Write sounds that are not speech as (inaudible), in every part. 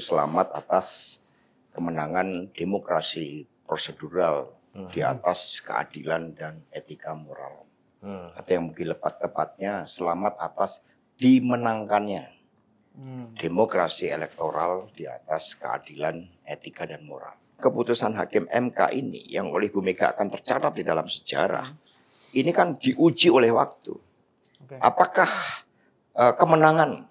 selamat atas kemenangan demokrasi prosedural hmm. di atas keadilan dan etika moral. Hmm. Atau yang mungkin lepat tepatnya selamat atas dimenangkannya hmm. demokrasi elektoral di atas keadilan etika dan moral. Keputusan hakim MK ini yang oleh Bu Mega akan tercatat di dalam sejarah, ini kan diuji oleh waktu. Okay. Apakah uh, kemenangan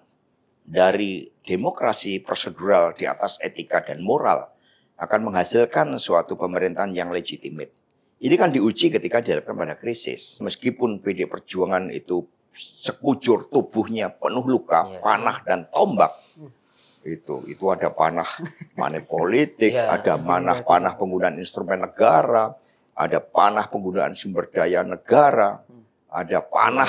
dari demokrasi prosedural di atas etika dan moral akan menghasilkan suatu pemerintahan yang legitimate. Ini kan diuji ketika dihadapkan pada krisis. Meskipun PD Perjuangan itu sekujur tubuhnya penuh luka, iya. panah dan tombak. Hmm. Itu itu ada panah panah (laughs) politik, yeah. ada panah panah penggunaan instrumen negara, ada panah penggunaan sumber daya negara, hmm. ada panah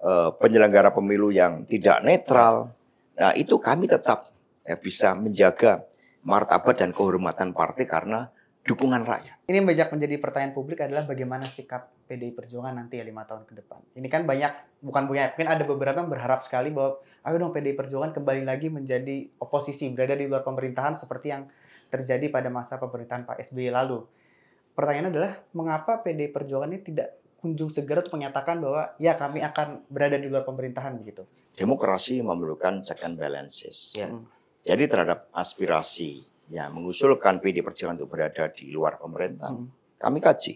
uh, penyelenggara pemilu yang tidak netral Nah, itu kami tetap ya, bisa menjaga martabat dan kehormatan partai karena dukungan rakyat. Ini banyak menjadi pertanyaan publik adalah bagaimana sikap PDI Perjuangan nanti ya lima tahun ke depan. Ini kan banyak, bukan banyak, mungkin ada beberapa yang berharap sekali bahwa ayo dong PDI Perjuangan kembali lagi menjadi oposisi, berada di luar pemerintahan seperti yang terjadi pada masa pemerintahan Pak SBY lalu. Pertanyaannya adalah mengapa PDI Perjuangan ini tidak kunjung segera untuk menyatakan bahwa ya kami akan berada di luar pemerintahan begitu demokrasi memerlukan check and balances. Ya. Hmm. Jadi terhadap aspirasi ya mengusulkan PD Perjuangan untuk berada di luar pemerintah, hmm. kami kaji.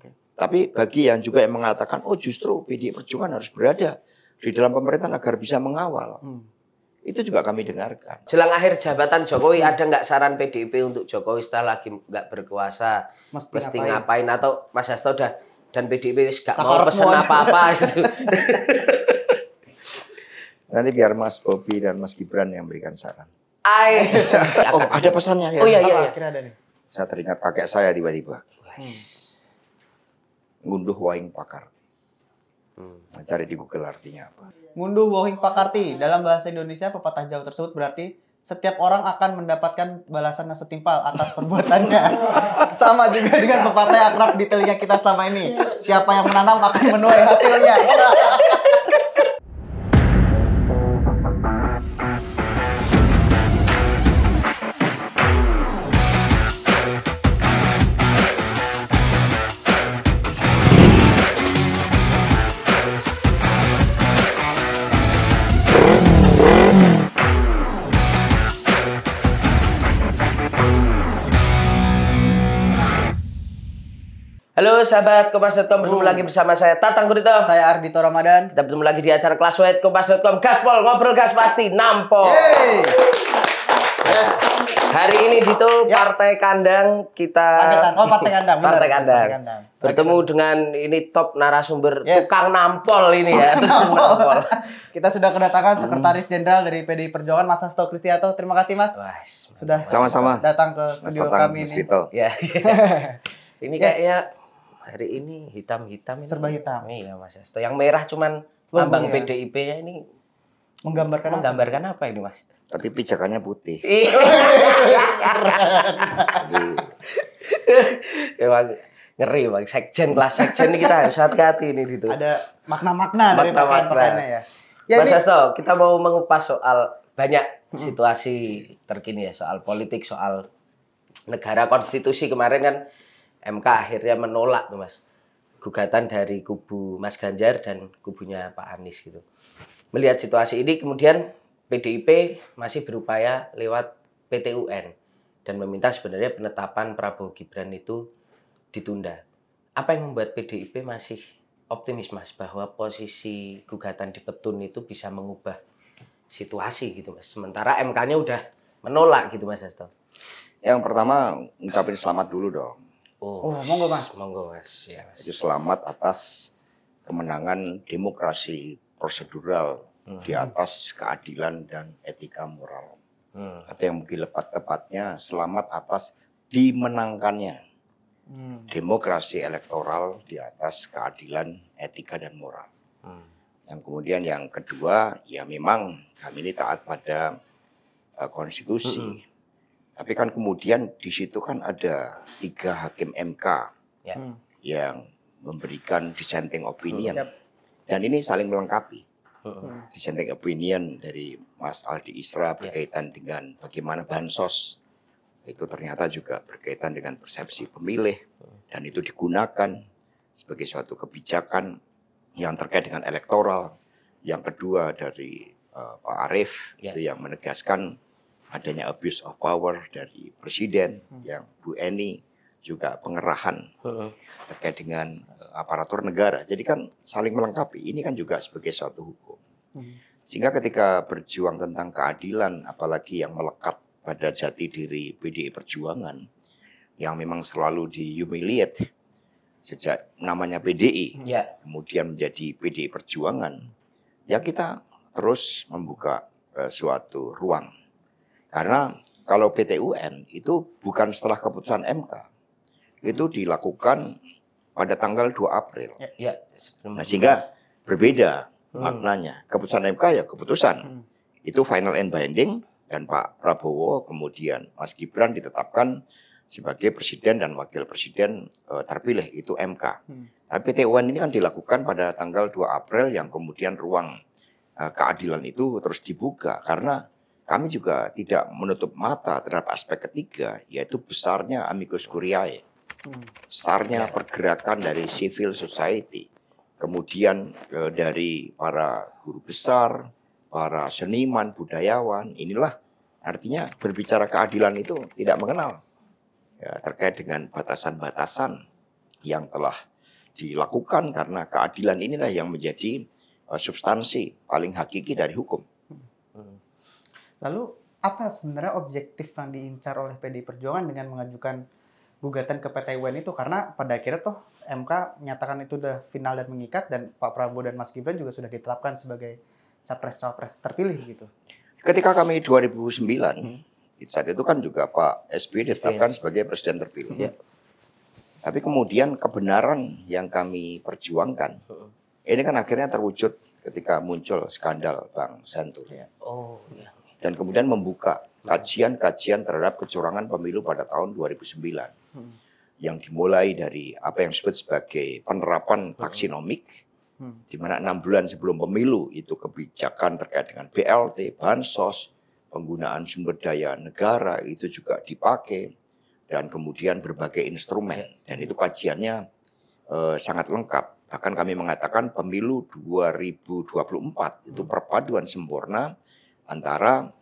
Okay. Tapi bagi yang juga yang mengatakan oh justru PD Perjuangan harus berada di dalam pemerintahan agar bisa mengawal. Hmm. Itu juga kami dengarkan. Jelang akhir jabatan Jokowi ada nggak saran PDIP untuk Jokowi setelah lagi nggak berkuasa mesti, mesti ngapain. ngapain atau Mas Hasto udah dan PDIP nggak mau pesen apa-apa gitu. (laughs) Nanti biar Mas Bobi dan Mas Gibran yang berikan saran. I... (laughs) oh, ada pesannya ya. Oh iya iya, iya. kira ada nih. Saya teringat kakek saya tiba-tiba. Hmm. Ngunduh Pakarti. Hmm. Nah, cari di Google artinya apa. Ngunduh Wahing Pakarti dalam bahasa Indonesia pepatah jauh tersebut berarti setiap orang akan mendapatkan balasan yang setimpal atas perbuatannya. (laughs) Sama juga dengan pepatah akrab di telinga kita selama ini. Siapa yang menanam akan menuai hasilnya. (laughs) Halo sahabat Kompas.com, bertemu lagi bersama saya Tatang Gurito. Saya Ardito Ramadan. Kita bertemu lagi di acara kelas wet Kompas.com. Gaspol, ngobrol gas pasti, nampo. Hari ini Dito ya. partai kandang kita Oh, partai kandang. Partai kandang. Partai kandang. Bertemu dengan ini top narasumber yes. tukang nampol ini ya. nampol. (laughs) kita sudah kedatangan hmm. Sekretaris Jenderal dari PDI Perjuangan Mas Hasto Kristianto. Terima kasih Mas. sudah sama-sama datang ke studio kami ini. Ya. ya. (laughs) ini yes. kayaknya hari ini hitam-hitam ini. Serba hitam. Iya Mas Hasto. Yang merah cuman lambang ya. PDIP ya ini menggambarkan menggambarkan apa? apa ini Mas? Tapi pijakannya putih. Memang iya. (laughs) iya, ngeri bang. Sekjen kelas sekjen ini kita harus hati-hati ini gitu. Ada makna-makna dari pakaian ya. ya. Mas Hasto, kita mau mengupas soal banyak situasi terkini ya soal politik, soal negara konstitusi kemarin kan MK akhirnya menolak tuh mas gugatan dari kubu Mas Ganjar dan kubunya Pak Anies gitu. Melihat situasi ini kemudian PDIP masih berupaya lewat PTUN dan meminta sebenarnya penetapan Prabowo Gibran itu ditunda. Apa yang membuat PDIP masih optimis Mas bahwa posisi gugatan di Petun itu bisa mengubah situasi gitu Mas. Sementara MK-nya udah menolak gitu Mas Hasto. Yang pertama ucapin selamat dulu dong Oh, oh monggo mas. Monggo mas. Ya, mas. Jadi selamat atas kemenangan demokrasi prosedural hmm. di atas keadilan dan etika moral. Hmm. Atau yang mungkin lepat tepatnya selamat atas dimenangkannya hmm. demokrasi elektoral di atas keadilan etika dan moral. Hmm. Yang kemudian yang kedua ya memang kami ini taat pada eh, konstitusi. Hmm. Tapi kan kemudian di situ kan ada tiga hakim MK ya. Hmm. yang memberikan dissenting opinion hmm. dan ini saling melengkapi. Hmm. hmm. Dissenting opinion dari Mas Aldi Isra ya. berkaitan ya. dengan bagaimana bansos itu ternyata juga berkaitan dengan persepsi pemilih hmm. dan itu digunakan sebagai suatu kebijakan yang terkait dengan elektoral. Yang kedua dari uh, Pak Arief ya. itu yang menegaskan adanya abuse of power dari presiden hmm. yang Bu Eni juga pengerahan hmm. terkait dengan eh, aparatur negara. Jadi kan saling melengkapi. Ini kan juga sebagai suatu hukum. Hmm. Sehingga ketika berjuang tentang keadilan apalagi yang melekat pada jati diri PDI Perjuangan yang memang selalu dihumiliate sejak namanya PDI yeah. kemudian menjadi PDI Perjuangan ya kita terus membuka uh, suatu ruang karena kalau PTUN itu bukan setelah keputusan MK. Itu dilakukan pada tanggal 2 April. Ya, ya. Nah, sehingga berbeda hmm. maknanya. Keputusan MK ya keputusan. Hmm. Itu final and binding dan Pak Prabowo kemudian Mas Gibran ditetapkan sebagai presiden dan wakil presiden uh, terpilih itu MK. Hmm. Tapi PTUN ini kan dilakukan pada tanggal 2 April yang kemudian ruang uh, keadilan itu terus dibuka karena kami juga tidak menutup mata terhadap aspek ketiga, yaitu besarnya amicus curiae, hmm. besarnya ya. pergerakan dari civil society, kemudian e, dari para guru besar, para seniman, budayawan, inilah artinya berbicara keadilan itu tidak mengenal ya, terkait dengan batasan-batasan yang telah dilakukan karena keadilan inilah yang menjadi e, substansi paling hakiki dari hukum. Lalu apa sebenarnya objektif yang diincar oleh PDI Perjuangan dengan mengajukan gugatan ke PT UN itu karena pada akhirnya toh MK menyatakan itu sudah final dan mengikat dan Pak Prabowo dan Mas Gibran juga sudah ditetapkan sebagai capres-capres terpilih gitu. Ketika kami 2009 hmm. saat itu kan juga Pak SBY ditetapkan yeah. sebagai presiden terpilih. Yeah. Tapi kemudian kebenaran yang kami perjuangkan ini kan akhirnya terwujud ketika muncul skandal Bang Sentul ya. Oh iya dan kemudian membuka kajian-kajian terhadap kecurangan pemilu pada tahun 2009 hmm. yang dimulai dari apa yang disebut sebagai penerapan hmm. taksonomik hmm. di mana enam bulan sebelum pemilu itu kebijakan terkait dengan BLT, bansos, penggunaan sumber daya negara itu juga dipakai dan kemudian berbagai instrumen dan itu kajiannya eh, sangat lengkap. Bahkan kami mengatakan pemilu 2024 itu perpaduan sempurna antara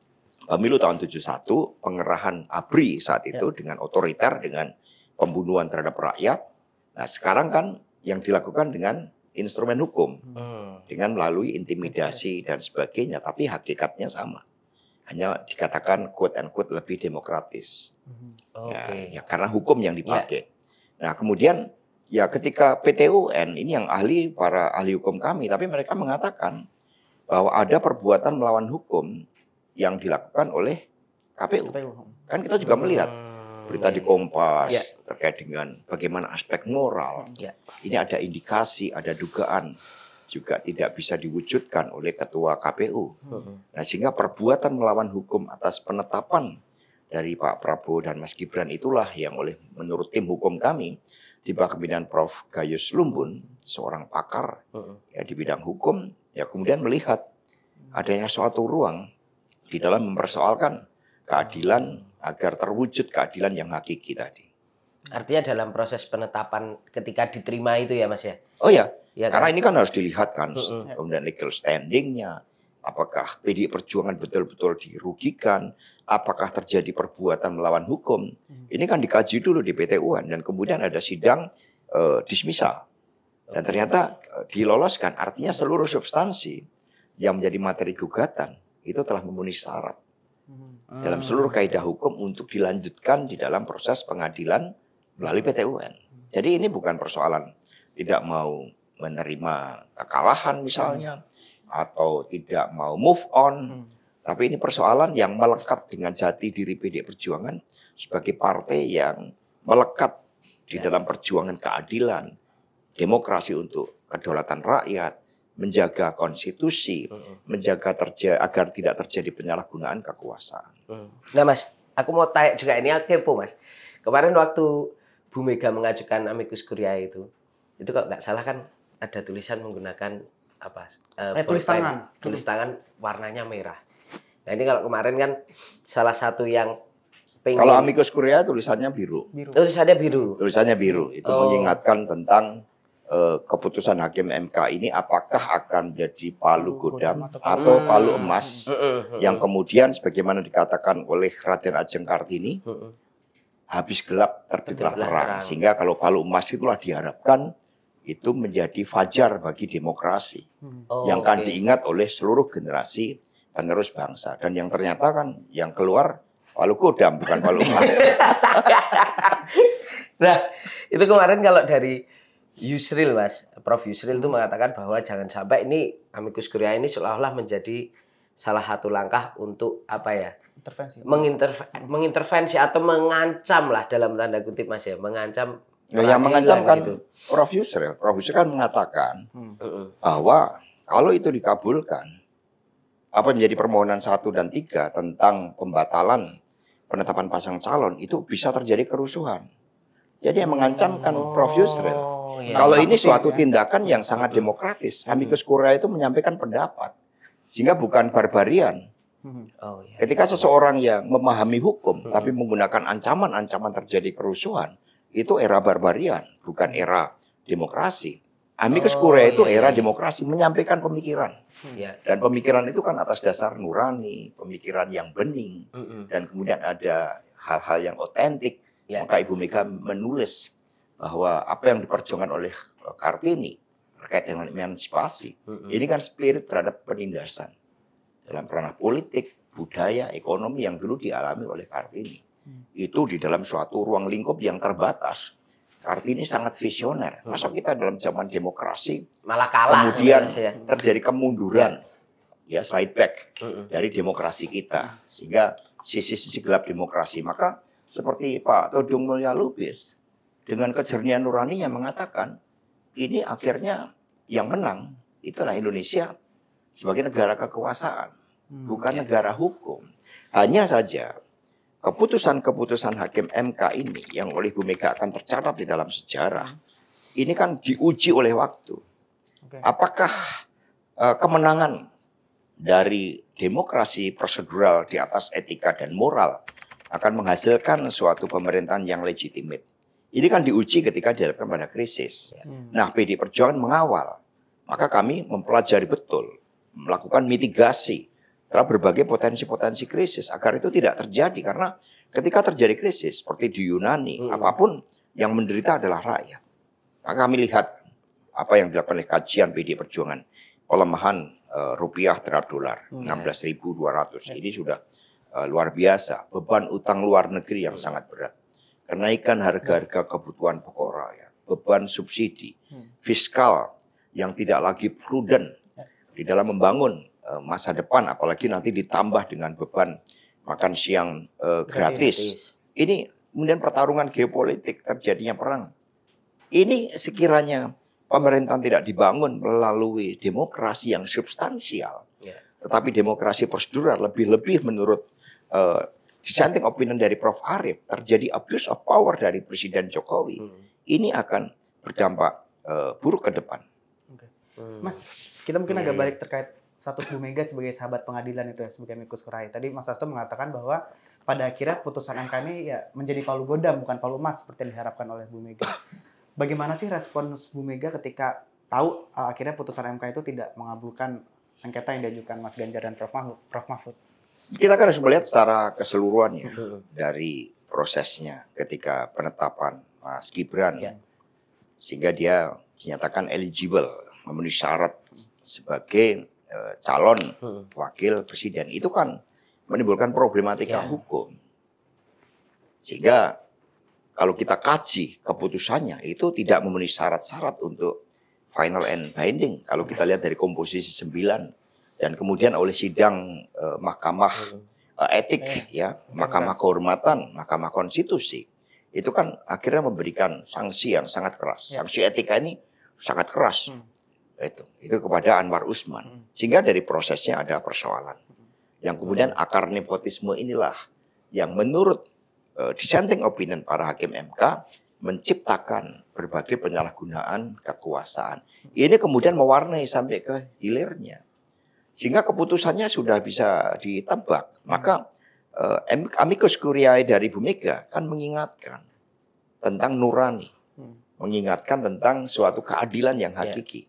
pemilu eh, tahun 71 pengerahan ABRI saat itu ya. dengan otoriter dengan pembunuhan terhadap rakyat. Nah, sekarang kan yang dilakukan dengan instrumen hukum hmm. dengan melalui intimidasi dan sebagainya, tapi hakikatnya sama. Hanya dikatakan quote and quote lebih demokratis. Okay. Hmm. Ya, ya karena hukum yang dipakai. Yeah. Nah, kemudian ya ketika PTUN ini yang ahli para ahli hukum kami, tapi mereka mengatakan bahwa ada perbuatan melawan hukum yang dilakukan oleh KPU. Kan kita juga melihat hmm, berita iya, di iya. Kompas ya. terkait dengan bagaimana aspek moral. Ya. Ini ada indikasi, ada dugaan juga tidak bisa diwujudkan oleh ketua KPU. Hmm. Nah, sehingga perbuatan melawan hukum atas penetapan dari Pak Prabowo dan Mas Gibran itulah yang oleh menurut tim hukum kami di bawah Prof Gayus Lumbun, seorang pakar hmm. ya di bidang hukum ya kemudian melihat adanya suatu ruang di dalam mempersoalkan keadilan agar terwujud keadilan yang hakiki tadi. Artinya dalam proses penetapan ketika diterima itu ya Mas ya? Oh ya, ya karena ini kan harus dilihat kan kemudian legal standingnya, apakah PD Perjuangan betul-betul dirugikan, apakah terjadi perbuatan melawan hukum. Mm. Ini kan dikaji dulu di PT UAN dan kemudian ya. ada sidang uh, dismisal. Dan ternyata eh, diloloskan, artinya seluruh substansi yang menjadi materi gugatan itu telah memenuhi syarat hmm. dalam ah. seluruh kaidah hukum untuk dilanjutkan di dalam proses pengadilan melalui PTUN. Hmm. Jadi ini bukan persoalan tidak mau menerima kekalahan misalnya hmm. atau tidak mau move on, tapi ini persoalan yang melekat dengan jati diri PD Perjuangan sebagai partai yang melekat di ya. dalam perjuangan keadilan, demokrasi untuk kedaulatan rakyat, menjaga konstitusi, menjaga terja agar tidak terjadi penyalahgunaan kekuasaan. Mm. Nah, Mas, aku mau tanya juga ini kepo, Mas. Kemarin waktu Bu Mega mengajukan amicus curiae itu, itu kok nggak salah kan ada tulisan menggunakan apa? Uh, eh, tulis tangan. Tulis tangan warnanya merah. Nah, ini kalau kemarin kan salah satu yang pengen... Kalau amicus curiae tulisannya biru. biru. Tulisannya biru. Tulisannya biru. Itu oh. mengingatkan tentang Eh, keputusan hakim MK ini apakah akan menjadi palu godam atau palu emas hmm, hmm, hmm, yang kemudian sebagaimana dikatakan oleh Raden Ajeng Kartini habis gelap terbitlah terang sehingga kalau palu emas itulah diharapkan itu menjadi fajar bagi demokrasi oh, yang akan diingat oleh seluruh generasi penerus bangsa dan yang ternyata kan yang keluar palu godam bukan palu emas. (laughs) nah itu kemarin kalau dari Yusril mas, Prof Yusril itu mengatakan bahwa jangan sampai ini amicus curiae ini seolah-olah menjadi salah satu langkah untuk apa ya? Intervensi. Menginterve mengintervensi atau mengancam lah dalam tanda kutip mas ya, mengancam. Ya, yang mengancam kan gitu. Prof Yusril, Prof Yusril kan mengatakan hmm. bahwa kalau itu dikabulkan apa menjadi permohonan satu dan tiga tentang pembatalan penetapan pasang calon itu bisa terjadi kerusuhan. Jadi yang mengancamkan oh. Prof Yusril ya. Kalau ini iya. suatu ya. tindakan yang sangat demokratis. Amicus hmm. curiae itu menyampaikan pendapat. Sehingga bukan barbarian. Hmm. Oh, iya. Ketika seseorang yang memahami hukum hmm. tapi menggunakan ancaman-ancaman terjadi kerusuhan, itu era barbarian, bukan hmm. era demokrasi. Amicus oh, curiae itu iya, era iya. demokrasi menyampaikan pemikiran. Iya. Dan pemikiran itu kan atas dasar nurani, pemikiran yang bening -hmm. dan kemudian ada hal-hal yang otentik. Ya. Maka Ibu Mega menulis bahwa apa yang diperjuangkan oleh eh, Kartini terkait dengan emansipasi mm-hmm. ini kan spirit terhadap penindasan dalam ranah politik, budaya, ekonomi yang dulu dialami oleh Kartini. Mm. Itu di dalam suatu ruang lingkup yang terbatas. Kartini sangat visioner. Hmm. Masa kita dalam zaman demokrasi malah kalah. Kemudian ya. ya. terjadi kemunduran ya slide back hmm. dari demokrasi kita sehingga sisi-sisi gelap demokrasi. Maka seperti Pak Todung Mulya Lubis dengan kejernihan nurani yang mengatakan ini akhirnya yang menang itulah Indonesia sebagai negara kekuasaan, hmm, bukan ya. negara hukum. Hanya saja keputusan-keputusan hakim MK ini yang oleh Bu Mega akan tercatat di dalam sejarah, ini kan diuji oleh waktu. Okay. Apakah uh, kemenangan dari demokrasi prosedural di atas etika dan moral akan menghasilkan suatu pemerintahan yang legitimate? Ini kan diuji ketika dihadapkan pada krisis. Ya. Hmm. Nah, PD Perjuangan mengawal. Maka kami mempelajari betul, melakukan mitigasi terhadap berbagai potensi-potensi krisis agar itu tidak terjadi karena ketika terjadi krisis seperti di Yunani, hmm. apapun yang menderita adalah rakyat. Maka kami lihat apa yang dilakukan oleh kajian PD Perjuangan pelemahan uh, rupiah terhadap dolar hmm. 16.200 ya. ini sudah uh, luar biasa beban utang luar negeri yang hmm. sangat berat kenaikan harga-harga kebutuhan pokok rakyat, beban subsidi, hmm. fiskal yang tidak lagi prudent ya. di dalam membangun eh, masa depan, apalagi nanti ditambah dengan beban makan siang eh, gratis. Ini kemudian pertarungan geopolitik terjadinya perang. Ini sekiranya pemerintahan tidak dibangun melalui demokrasi yang substansial, ya. tetapi demokrasi prosedural lebih-lebih menurut eh, dissenting opini dari Prof. Arief, terjadi abuse of power dari Presiden Jokowi, hmm. ini akan berdampak uh, buruk ke depan. Okay. Hmm. Mas, kita mungkin iya, agak iya. balik terkait status Bu Mega sebagai sahabat pengadilan itu ya, sebagai Mikus kurai. Tadi Mas Hasto mengatakan bahwa pada akhirnya putusan MK ini ya menjadi palu godam, bukan palu emas seperti yang diharapkan oleh Bu Mega. Bagaimana sih respons Bu Mega ketika tahu uh, akhirnya putusan MK itu tidak mengabulkan sengketa yang diajukan Mas Ganjar dan Prof. Mahfud? Kita kan harus melihat secara keseluruhannya ya dari prosesnya ketika penetapan Mas Gibran ya. sehingga dia dinyatakan eligible memenuhi syarat sebagai uh, calon hmm. wakil presiden itu kan menimbulkan problematika ya. hukum sehingga kalau kita kaji keputusannya itu tidak memenuhi syarat-syarat untuk final and binding kalau kita lihat dari komposisi sembilan dan kemudian ya. oleh sidang eh, Mahkamah hmm. eh, Etik ya, ya, ya Mahkamah Kehormatan, Mahkamah Konstitusi itu kan akhirnya memberikan sanksi yang sangat keras. Sanksi etika ini sangat keras. Hmm. Itu itu kepada Anwar Usman. Hmm. Sehingga dari prosesnya ada persoalan. Yang kemudian akar nepotisme inilah yang menurut uh, dissenting opinion para hakim MK menciptakan berbagai penyalahgunaan kekuasaan. Ini kemudian mewarnai sampai ke hilirnya. Sehingga keputusannya sudah bisa ditebak. Hmm. Maka eh, amicus curiae dari Bu Mega kan mengingatkan tentang nurani, hmm. mengingatkan tentang suatu keadilan yang ya. hakiki.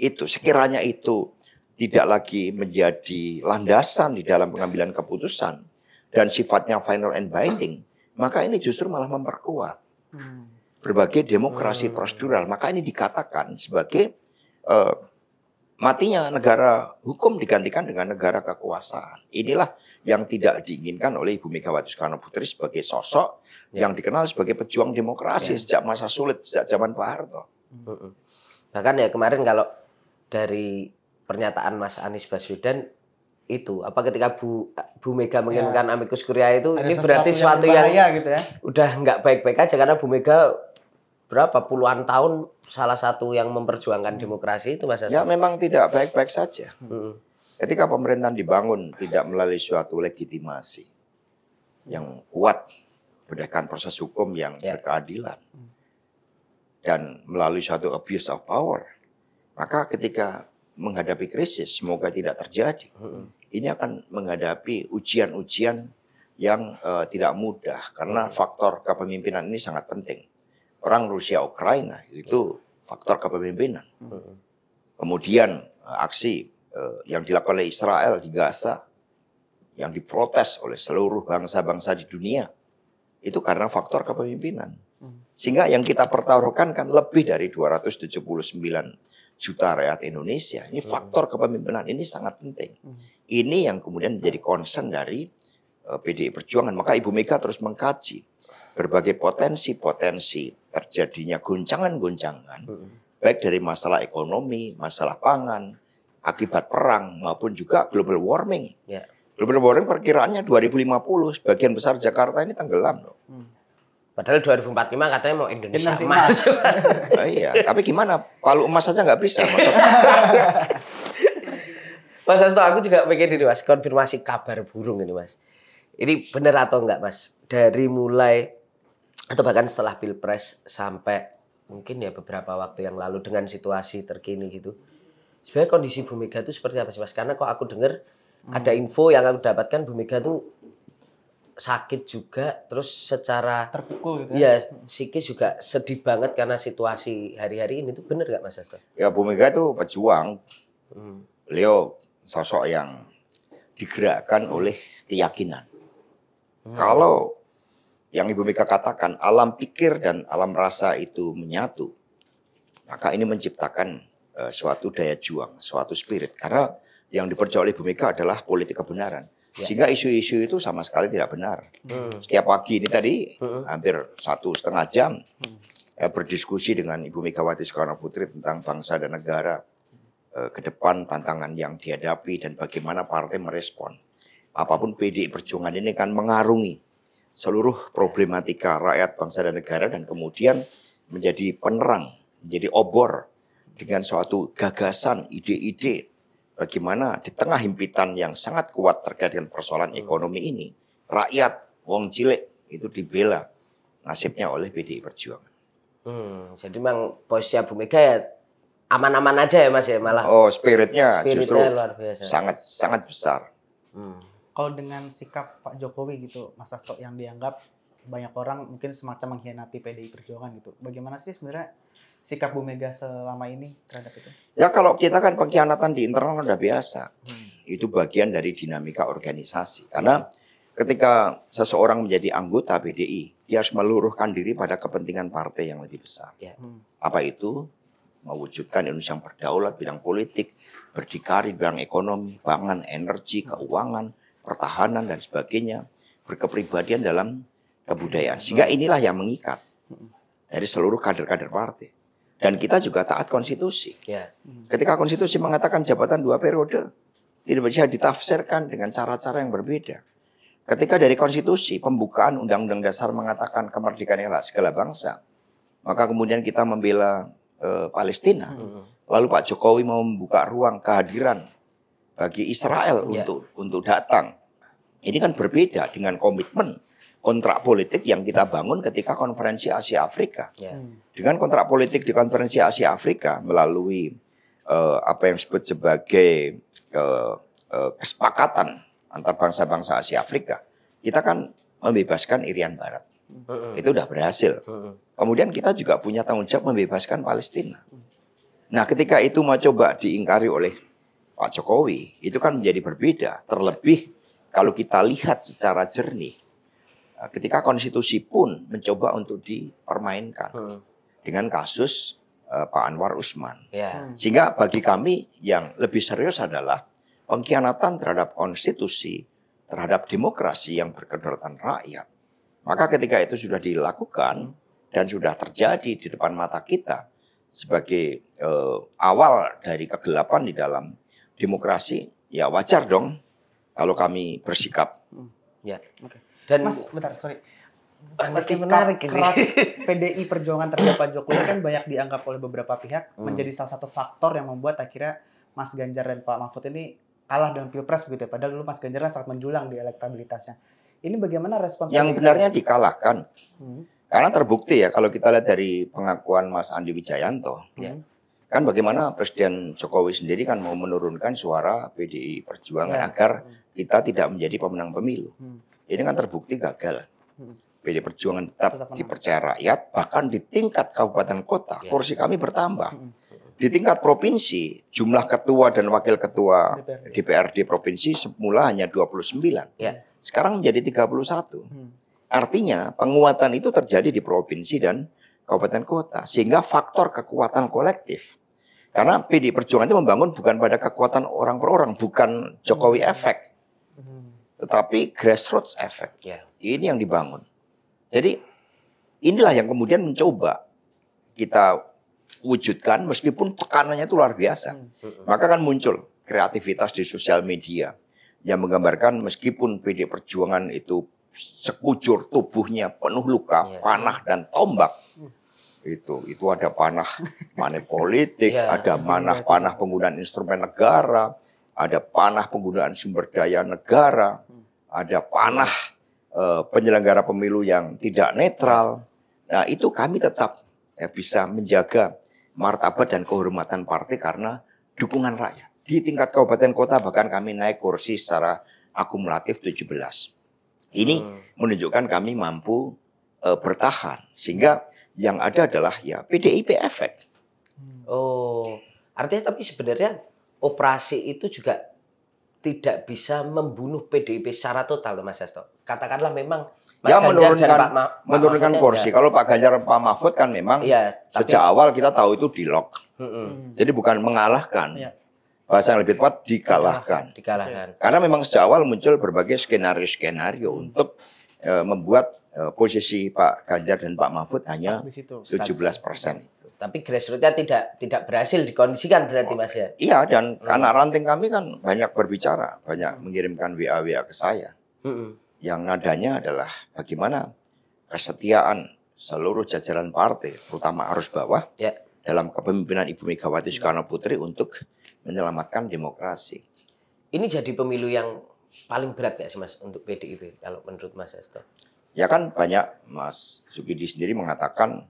Itu sekiranya itu tidak lagi menjadi landasan di dalam pengambilan keputusan dan sifatnya final and binding, maka ini justru malah memperkuat hmm. berbagai demokrasi prosedural. Maka ini dikatakan sebagai uh, Matinya negara hukum digantikan dengan negara kekuasaan. Inilah yang tidak diinginkan oleh Ibu Megawati Soekarno Putri sebagai sosok ya. yang dikenal sebagai pejuang demokrasi ya. sejak masa sulit sejak zaman Pak Harto. Bahkan ya kemarin kalau dari pernyataan Mas Anies Baswedan itu apa ketika Bu Bu Mega menginginkan ya. amicus curiae itu Ada ini berarti suatu yang, yang gitu ya. udah nggak baik-baik aja karena Bu Mega berapa puluhan tahun salah satu yang memperjuangkan demokrasi itu Mas ya, Hasan? Ya memang tidak baik-baik saja. Hmm. Ketika pemerintahan dibangun tidak melalui suatu legitimasi yang kuat berdasarkan proses hukum yang ya. berkeadilan dan melalui suatu abuse of power, maka ketika menghadapi krisis semoga tidak terjadi. Hmm. Ini akan menghadapi ujian-ujian yang uh, tidak mudah karena faktor kepemimpinan ini sangat penting perang Rusia Ukraina itu faktor kepemimpinan. Hmm. Kemudian eh, aksi eh, yang dilakukan oleh Israel di Gaza yang diprotes oleh seluruh bangsa-bangsa di dunia itu karena faktor kepemimpinan. Hmm. Sehingga yang kita pertaruhkan kan lebih dari 279 juta rakyat Indonesia. Ini hmm. faktor kepemimpinan ini sangat penting. Ini yang kemudian menjadi concern dari eh, PDI Perjuangan. Maka Ibu Mega terus mengkaji berbagai potensi-potensi terjadinya goncangan-goncangan, hmm. baik dari masalah ekonomi, masalah pangan, akibat perang maupun juga global warming. Yeah. Global warming perkiraannya 2050 sebagian besar Jakarta ini tenggelam loh. Hmm. Padahal 2045 katanya mau Indonesia Indonesia emas. (laughs) nah, iya, tapi gimana? Palu emas saja nggak bisa. (laughs) mas Hasto, aku juga pengen ini mas, konfirmasi kabar burung ini mas. Ini benar atau enggak mas? Dari mulai atau bahkan setelah pilpres sampai mungkin ya beberapa waktu yang lalu dengan situasi terkini gitu sebenarnya kondisi Bu Mega itu seperti apa sih mas karena kok aku dengar hmm. ada info yang aku dapatkan Bu Mega tuh sakit juga terus secara terpukul gitu ya, ya psikis juga sedih banget karena situasi hari-hari ini tuh bener gak mas Astor? Ya Bu Mega tuh pejuang hmm. Leo sosok yang digerakkan oleh keyakinan hmm. kalau yang Ibu Mika katakan, alam pikir dan alam rasa itu menyatu, maka ini menciptakan uh, suatu daya juang, suatu spirit. Karena yang dipercaya oleh Ibu Mika adalah politik kebenaran. Ya. Sehingga isu-isu itu sama sekali tidak benar. Hmm. Setiap pagi ini tadi hmm. hampir satu setengah jam hmm. ya, berdiskusi dengan Ibu Megawati Soekarno Putri tentang bangsa dan negara eh, ke depan tantangan yang dihadapi dan bagaimana partai merespon. Apapun PDI Perjuangan ini kan mengarungi seluruh problematika rakyat bangsa dan negara dan kemudian menjadi penerang, menjadi obor dengan suatu gagasan, ide-ide bagaimana di tengah himpitan yang sangat kuat terkait dengan persoalan hmm. ekonomi ini, rakyat wong cilik itu dibela nasibnya oleh PDI Perjuangan. Hmm, jadi memang posisi Bu Mega ya aman-aman aja ya Mas ya malah. Oh, spiritnya, spiritnya justru sangat sangat besar. Hmm kalau dengan sikap Pak Jokowi gitu Mas Asto yang dianggap banyak orang mungkin semacam mengkhianati PDI Perjuangan gitu. Bagaimana sih sebenarnya sikap Bu Mega selama ini terhadap itu? Ya kalau kita kan pengkhianatan di internal kan udah biasa. Hmm. Itu bagian dari dinamika organisasi. Karena ketika seseorang menjadi anggota PDI, dia harus meluruhkan diri pada kepentingan partai yang lebih besar. Ya. Hmm. Apa itu? Mewujudkan Indonesia yang berdaulat bidang politik, berdikari bidang ekonomi, pangan, energi, hmm. keuangan, pertahanan dan sebagainya, berkepribadian dalam kebudayaan. Sehingga inilah yang mengikat dari seluruh kader-kader partai. Dan kita juga taat konstitusi. Ya. Ketika konstitusi mengatakan jabatan dua periode, tidak bisa ditafsirkan dengan cara-cara yang berbeda. Ketika dari konstitusi pembukaan Undang-Undang Dasar mengatakan kemerdekaan ialah segala bangsa, maka kemudian kita membela e, Palestina. Hmm. Lalu Pak Jokowi mau membuka ruang kehadiran bagi Israel yeah. untuk untuk datang ini kan berbeda dengan komitmen kontrak politik yang kita bangun ketika konferensi Asia Afrika. Ya. Hmm. Dengan kontrak politik di konferensi Asia Afrika melalui uh, apa yang disebut sebagai uh, uh, kesepakatan antar bangsa-bangsa Asia Afrika, kita kan membebaskan Irian Barat. Itu sudah berhasil. Kemudian kita juga punya tanggung jawab membebaskan Palestina. Nah, ketika itu mau coba diingkari oleh Pak Jokowi, itu kan menjadi berbeda. Terlebih kalau kita lihat secara jernih, eh, ketika konstitusi pun mencoba untuk dipermainkan hmm. dengan kasus uh, Pak Anwar Usman. Yeah. Hmm. Sehingga bagi kami yang lebih serius adalah pengkhianatan terhadap konstitusi, terhadap demokrasi yang berkedaulatan rakyat. Maka ketika itu sudah dilakukan dan sudah terjadi di depan mata kita sebagai uh, awal dari kegelapan di dalam demokrasi, ya wajar dong kalau kami bersikap. Hmm. Ya. Oke. Okay. Dan Mas, bentar, sorry. Masih menarik ini. Keras (laughs) PDI Perjuangan terhadap Pak Jokowi kan banyak dianggap oleh beberapa pihak hmm. menjadi salah satu faktor yang membuat akhirnya Mas Ganjar dan Pak Mahfud ini kalah dengan pilpres gitu. ya. Padahal dulu Mas Ganjar sangat menjulang di elektabilitasnya. Ini bagaimana respon? Yang benarnya dikalahkan. Hmm. Karena terbukti ya kalau kita lihat dari pengakuan Mas Andi Wijayanto, hmm. Kan bagaimana Presiden Jokowi sendiri kan mau menurunkan suara PDI Perjuangan ya. agar kita tidak menjadi pemenang pemilu. Hmm. Ini kan terbukti gagal. Hmm. PDI Perjuangan tetap, tetap dipercaya rakyat, bahkan di tingkat kabupaten kota ya. kursi kami bertambah. Hmm. Di tingkat provinsi, jumlah ketua dan wakil ketua DPRD, DPRD provinsi semula hanya 29. Ya. Sekarang menjadi 31. Hmm. Artinya penguatan itu terjadi di provinsi dan kabupaten kota. Sehingga faktor kekuatan kolektif. Karena PD Perjuangan itu membangun bukan pada kekuatan orang per orang, bukan Jokowi hmm. efek. Hmm. Tetapi grassroots efek. Ya. Ini yang dibangun. Jadi inilah yang kemudian mencoba kita wujudkan meskipun tekanannya itu luar biasa. Hmm. Maka kan muncul kreativitas di sosial media yang menggambarkan meskipun PD Perjuangan itu sekujur tubuhnya penuh luka, ya. panah dan tombak, itu itu ada panah (laughs) iya, panah politik, ya, ada panah panah penggunaan instrumen negara, ada panah penggunaan sumber daya negara, hmm. ada panah uh, penyelenggara pemilu yang tidak netral. Nah itu kami tetap ya, bisa menjaga martabat dan kehormatan partai karena dukungan rakyat. Di tingkat kabupaten kota bahkan kami naik kursi secara akumulatif 17. Ini hmm. menunjukkan kami mampu e, bertahan sehingga yang ada adalah ya PDIP efek. Oh, artinya tapi sebenarnya operasi itu juga tidak bisa membunuh PDIP secara total, Mas Hasto. Katakanlah memang Mas ya Ganjar dan Pak Ma menurunkan Mahfud porsi. Ya. Kalau Pak Ganjar Pak Mahfud kan memang ya, tapi, sejak awal kita tahu itu di lock. Hmm, hmm. Jadi bukan mengalahkan. Ya. Bahasa yang lebih tepat dikalahkan. Dikalahkan. Karena memang sejak awal muncul berbagai skenario-skenario untuk e, membuat Eh, posisi Pak Ganjar dan Pak Mahfud hanya 17 persen Tapi grassrootsnya tidak tidak berhasil dikondisikan berarti oh, Mas ya? Iya dan karena hmm. ranting kami kan banyak berbicara, banyak mengirimkan WA WA ke saya. Hmm. Yang nadanya adalah bagaimana kesetiaan seluruh jajaran partai, terutama arus bawah, ya. dalam kepemimpinan Ibu Megawati Soekarno Putri untuk menyelamatkan demokrasi. Ini jadi pemilu yang paling berat nggak sih Mas untuk PDIP kalau menurut Mas Hasto? Ya kan banyak Mas Sugidi sendiri mengatakan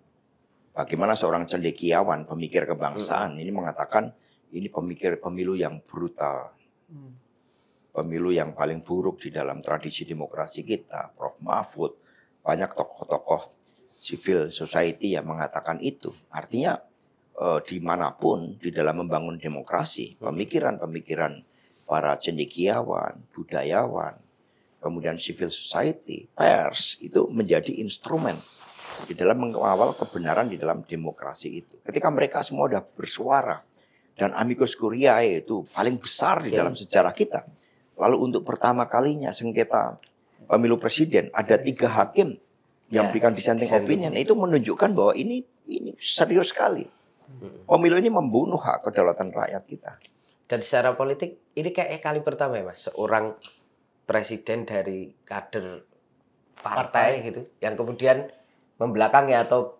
bagaimana seorang cendekiawan, pemikir kebangsaan hmm. ini mengatakan ini pemikir pemilu yang brutal. Hmm. Pemilu yang paling buruk di dalam tradisi demokrasi kita, Prof Mahfud, banyak tokoh-tokoh civil society yang mengatakan itu. Artinya eh, dimanapun di dalam membangun demokrasi, pemikiran-pemikiran para cendekiawan, budayawan, kemudian civil society, pers itu menjadi instrumen di dalam mengawal kebenaran di dalam demokrasi itu. Ketika mereka semua sudah bersuara dan amicus curiae itu paling besar di dalam sejarah kita. Lalu untuk pertama kalinya sengketa pemilu presiden ada tiga hakim yang ya, memberikan dissenting opinion itu menunjukkan bahwa ini ini serius sekali. Hmm. Pemilu ini membunuh hak kedaulatan rakyat kita. Dan secara politik ini kayak kali pertama ya mas, seorang presiden dari kader partai, partai. gitu yang kemudian membelakangi ya, atau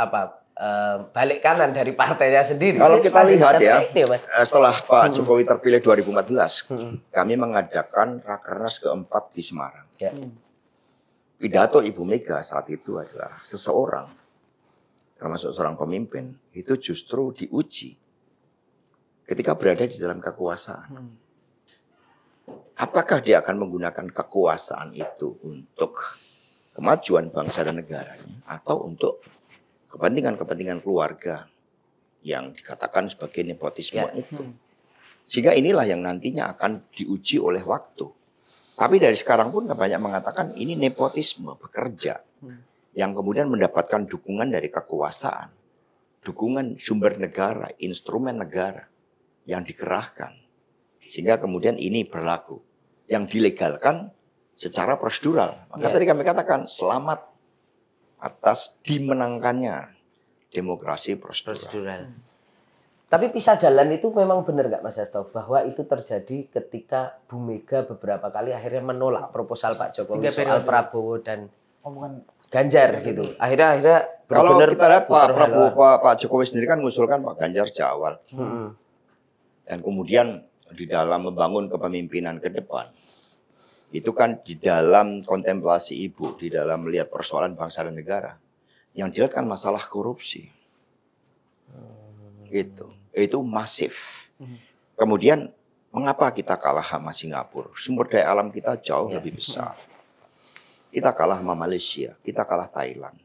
apa e, balik kanan dari partainya sendiri. Kalau kita lihat ya, ya setelah Pak hmm. Jokowi terpilih 2014, hmm. kami mengadakan rakernas keempat di Semarang. Ya. Hmm. Pidato Ibu Mega saat itu adalah seseorang, termasuk seorang pemimpin, itu justru diuji ketika berada di dalam kekuasaan. Hmm apakah dia akan menggunakan kekuasaan itu untuk kemajuan bangsa dan negaranya atau untuk kepentingan-kepentingan keluarga yang dikatakan sebagai nepotisme ya. itu. Sehingga inilah yang nantinya akan diuji oleh waktu. Tapi dari sekarang pun banyak mengatakan ini nepotisme bekerja hmm. yang kemudian mendapatkan dukungan dari kekuasaan, dukungan sumber negara, instrumen negara yang dikerahkan sehingga kemudian ini berlaku. Yang dilegalkan secara prosedural. Maka yeah. tadi kami katakan selamat atas dimenangkannya demokrasi prosedural. prosedural. Tapi pisah jalan itu memang benar nggak Mas Hasto bahwa itu terjadi ketika Bu Mega beberapa kali akhirnya menolak proposal Pak Jokowi soal Prabowo dan Ganjar gitu. Akhirnya akhirnya kalau kita lihat Pak Prabowo Pak, Pak Jokowi sendiri kan mengusulkan Pak Ganjar sejak awal. Hmm. Dan kemudian di dalam membangun kepemimpinan ke depan itu kan di dalam kontemplasi ibu, di dalam melihat persoalan bangsa dan negara. Yang dilihat kan masalah korupsi. Hmm. Gitu. Itu masif. Hmm. Kemudian mengapa kita kalah sama Singapura? Sumber daya alam kita jauh ya. lebih hmm. besar. Kita kalah sama Malaysia, kita kalah Thailand.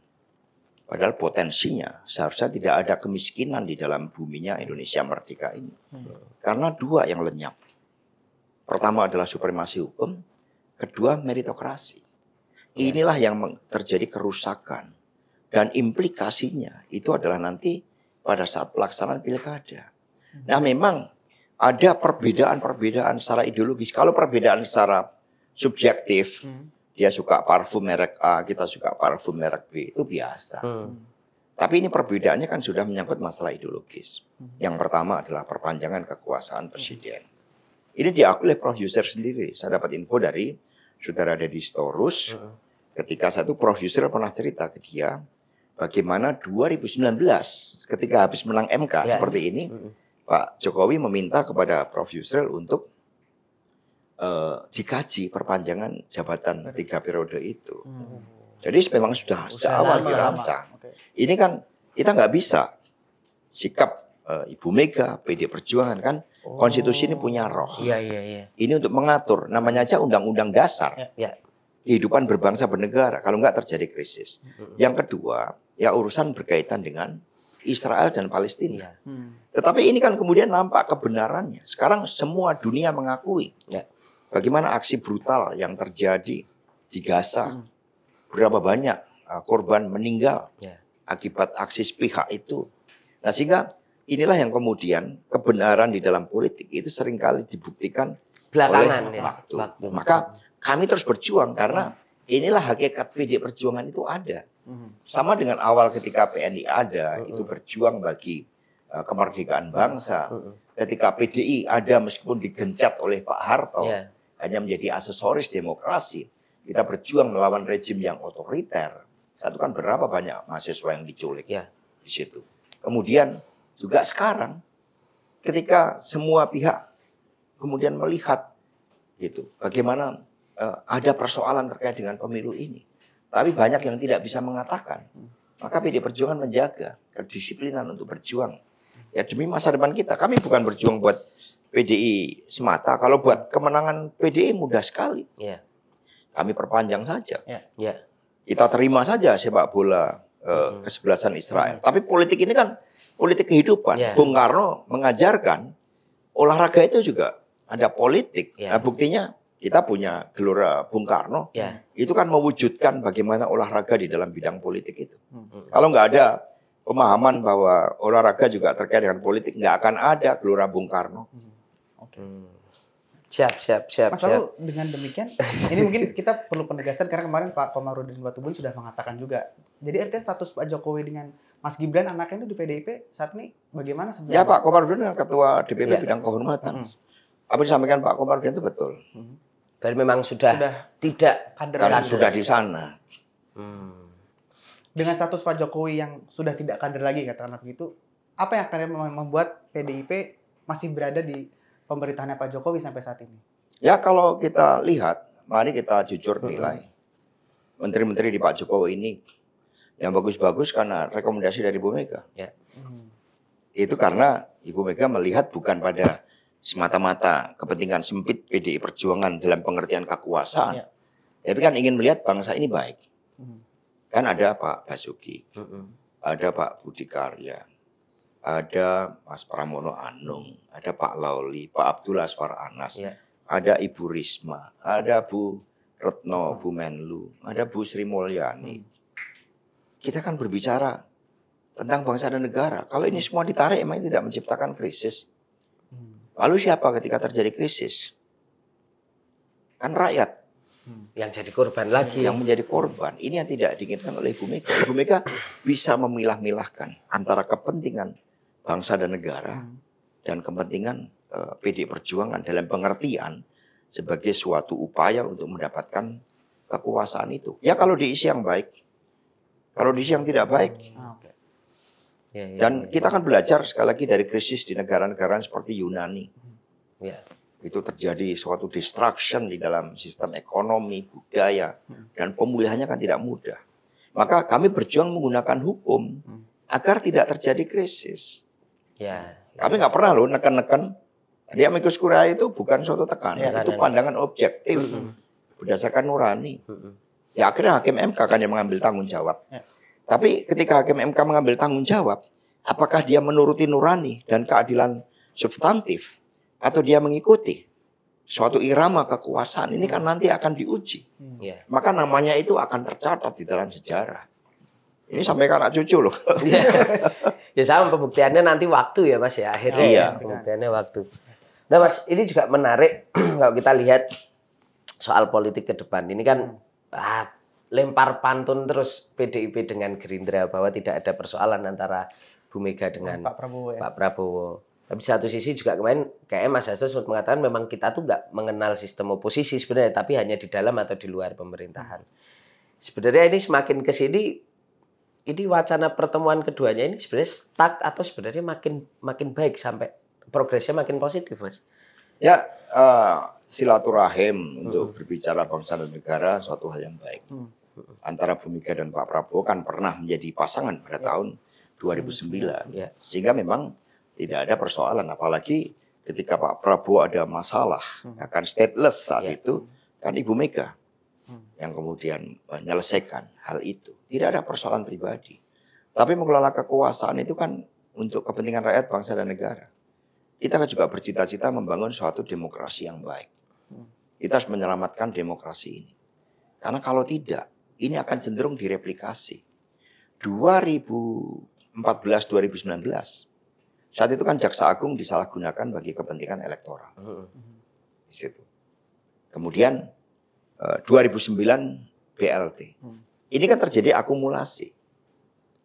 Padahal potensinya seharusnya tidak ada kemiskinan di dalam buminya Indonesia merdeka ini. Hmm. Karena dua yang lenyap. Pertama adalah supremasi hukum, kedua meritokrasi. Ya. Inilah yang terjadi kerusakan dan implikasinya itu adalah nanti pada saat pelaksanaan pilkada. Hmm. Nah, memang ada perbedaan-perbedaan secara ideologis. Kalau perbedaan secara subjektif, hmm. dia suka parfum merek A, kita suka parfum merek B, itu biasa. Hmm. Tapi ini perbedaannya kan sudah menyangkut masalah ideologis. Hmm. Yang pertama adalah perpanjangan kekuasaan hmm. presiden. Ini diakui oleh Prof. Yusril sendiri. Saya dapat info dari saudara Deddy Storus. Ketika satu Prof. Yusril pernah cerita ke dia bagaimana 2019 ketika habis menang MK ya, seperti ya. ini, hmm. Pak Jokowi meminta kepada Prof. Yusril untuk uh, dikaji perpanjangan jabatan tiga periode itu. Jadi memang sudah seawal dirancang. Ini kan kita nggak bisa sikap uh, Ibu Mega, PD Perjuangan kan oh. konstitusi ini punya roh. Iya, iya, iya. Ini untuk mengatur, namanya aja undang-undang dasar. Iya. ya. Kehidupan berbangsa bernegara kalau nggak terjadi krisis. Hmm. Yang kedua, ya urusan berkaitan dengan Israel dan Palestina. Ya. Hmm. Tetapi ini kan kemudian nampak kebenarannya. Sekarang semua dunia mengakui. Ya. Bagaimana aksi brutal yang terjadi di Gaza? Hmm. Berapa banyak eh, korban meninggal? Ya akibat aksi pihak itu. Nah sehingga inilah yang kemudian kebenaran di dalam politik itu seringkali dibuktikan belakangan oleh ya. waktu. Maka kami terus berjuang karena inilah hakikat PD Perjuangan itu ada. Hmm. Sama dengan awal ketika PNI ada hmm. itu berjuang bagi e, kemerdekaan bangsa. Hmm. Ketika PDI ada meskipun digencat oleh Pak Harto yeah. hanya menjadi aksesoris demokrasi, kita berjuang melawan rejim yang otoriter. Satu kan berapa banyak mahasiswa yang diculik ya. di situ. Kemudian juga sekarang ketika semua pihak kemudian melihat gitu, bagaimana eh, ada persoalan terkait dengan pemilu ini. Tapi banyak yang tidak bisa mengatakan. Maka PD Perjuangan menjaga kedisiplinan untuk berjuang. Ya demi masa depan kita. Kami bukan berjuang buat PDI semata. Kalau buat kemenangan PDI mudah sekali. Ya. Kami perpanjang saja. Ya. Ya. Kita terima saja sepak bola eh, mm-hmm. kesebelasan Israel. Mm-hmm. Tapi politik ini kan politik kehidupan. Yeah. Bung Karno mengajarkan olahraga itu juga ada politik. Yeah. Nah, buktinya kita punya gelora Bung Karno. Yeah. Itu kan mewujudkan bagaimana olahraga di dalam bidang politik itu. Mm-hmm. Kalau nggak ada pemahaman bahwa olahraga juga terkait dengan politik, nggak akan ada gelora Bung Karno. Okay. Hmm. Siap, siap, siap. Mas siap. dengan demikian, (laughs) ini mungkin kita perlu penegasan karena kemarin Pak Komarudin Batubun sudah mengatakan juga. Jadi artinya status Pak Jokowi dengan Mas Gibran anaknya itu di PDIP saat ini bagaimana sebenarnya? Ya Pak Komarudin adalah Ketua DPP ya. Bidang Kehormatan. Hmm. Apa disampaikan Pak Komarudin itu betul. Hmm. Dan memang sudah, sudah tidak kader, lagi. sudah di sana. Hmm. Dengan status Pak Jokowi yang sudah tidak kader lagi katakanlah itu, apa yang akan membuat PDIP masih berada di pemerintahannya Pak Jokowi sampai saat ini? Ya kalau kita lihat, mari kita jujur nilai. Menteri-menteri di Pak Jokowi ini yang bagus-bagus karena rekomendasi dari Ibu Mega. Ya. Mm-hmm. Itu karena Ibu Mega melihat bukan pada semata-mata kepentingan sempit PDI Perjuangan dalam pengertian kekuasaan. Ya. Tapi kan ingin melihat bangsa ini baik. Mm-hmm. Kan ada Pak Basuki, ada Pak Budi Karya, ada Mas Pramono Anung, ada Pak Lauli, Pak Abdul Aswar Anas, ya. ada Ibu Risma, ada Bu Retno, Bu Menlu, ada Bu Sri Mulyani. Hmm. Kita kan berbicara tentang bangsa dan negara. Kalau ini semua ditarik, emang ini tidak menciptakan krisis. Hmm. Lalu siapa ketika terjadi krisis? Kan rakyat. Hmm. Yang jadi korban lagi. Yang menjadi korban. Ini yang tidak diinginkan oleh Ibu Mega. Ibu Mega bisa memilah-milahkan antara kepentingan bangsa dan negara hmm. dan kepentingan eh, PD Perjuangan dalam pengertian sebagai suatu upaya untuk mendapatkan kekuasaan itu. Ya kalau diisi yang baik, kalau diisi yang tidak baik. Hmm. Ah, ya, ya, dan ya. kita akan belajar sekali lagi dari krisis di negara-negara seperti Yunani. Hmm. Ya. Itu terjadi suatu destruction di dalam sistem ekonomi, budaya, dan pemulihannya kan tidak mudah. Maka kami berjuang menggunakan hukum agar tidak terjadi krisis. Ya. Kami nggak pernah loh neken-neken. Dia amicus curiae itu bukan suatu tekanan, ya, itu pandangan objektif hmm. berdasarkan nurani. Hmm. Ya akhirnya hakim MK kan yang mengambil tanggung jawab. Ya. Tapi ketika hakim MK mengambil tanggung jawab, apakah dia menuruti nurani dan keadilan substantif atau dia mengikuti suatu irama kekuasaan ini kan nanti akan diuji. Mm. Ya. Maka namanya itu akan tercatat di dalam sejarah. Ini sampai ke anak cucu loh. Ya. (laughs) ya sama pembuktiannya nanti waktu ya mas ya akhirnya oh, iya. Ya, pembuktiannya waktu nah mas ini juga menarik (clears throat) kalau kita lihat soal politik ke depan ini kan ah, lempar pantun terus PDIP dengan Gerindra bahwa tidak ada persoalan antara Bu Mega dengan Pak Prabowo, ya? Pak Prabowo. Tapi satu sisi juga kemarin kayak Mas Hasto sempat mengatakan memang kita tuh nggak mengenal sistem oposisi sebenarnya, tapi hanya di dalam atau di luar pemerintahan. Sebenarnya ini semakin ke sini ini wacana pertemuan keduanya ini sebenarnya stuck atau sebenarnya makin makin baik sampai progresnya makin positif, Mas? Ya, uh, silaturahim hmm. untuk berbicara bangsa dan negara suatu hal yang baik. Hmm. Antara Bu Mega dan Pak Prabowo kan pernah menjadi pasangan pada ya. tahun 2009. Hmm, ya. Sehingga memang tidak ada persoalan apalagi ketika Pak Prabowo ada masalah hmm. akan stateless saat ya. itu kan Ibu Mega yang kemudian menyelesaikan hal itu. Tidak ada persoalan pribadi. Tapi mengelola kekuasaan itu kan untuk kepentingan rakyat, bangsa, dan negara. Kita kan juga bercita-cita membangun suatu demokrasi yang baik. Kita harus menyelamatkan demokrasi ini. Karena kalau tidak, ini akan cenderung direplikasi. 2014-2019, saat itu kan Jaksa Agung disalahgunakan bagi kepentingan elektoral. Hmm. Di situ. Kemudian 2009 eh, BLT. Hmm. Ini kan terjadi akumulasi.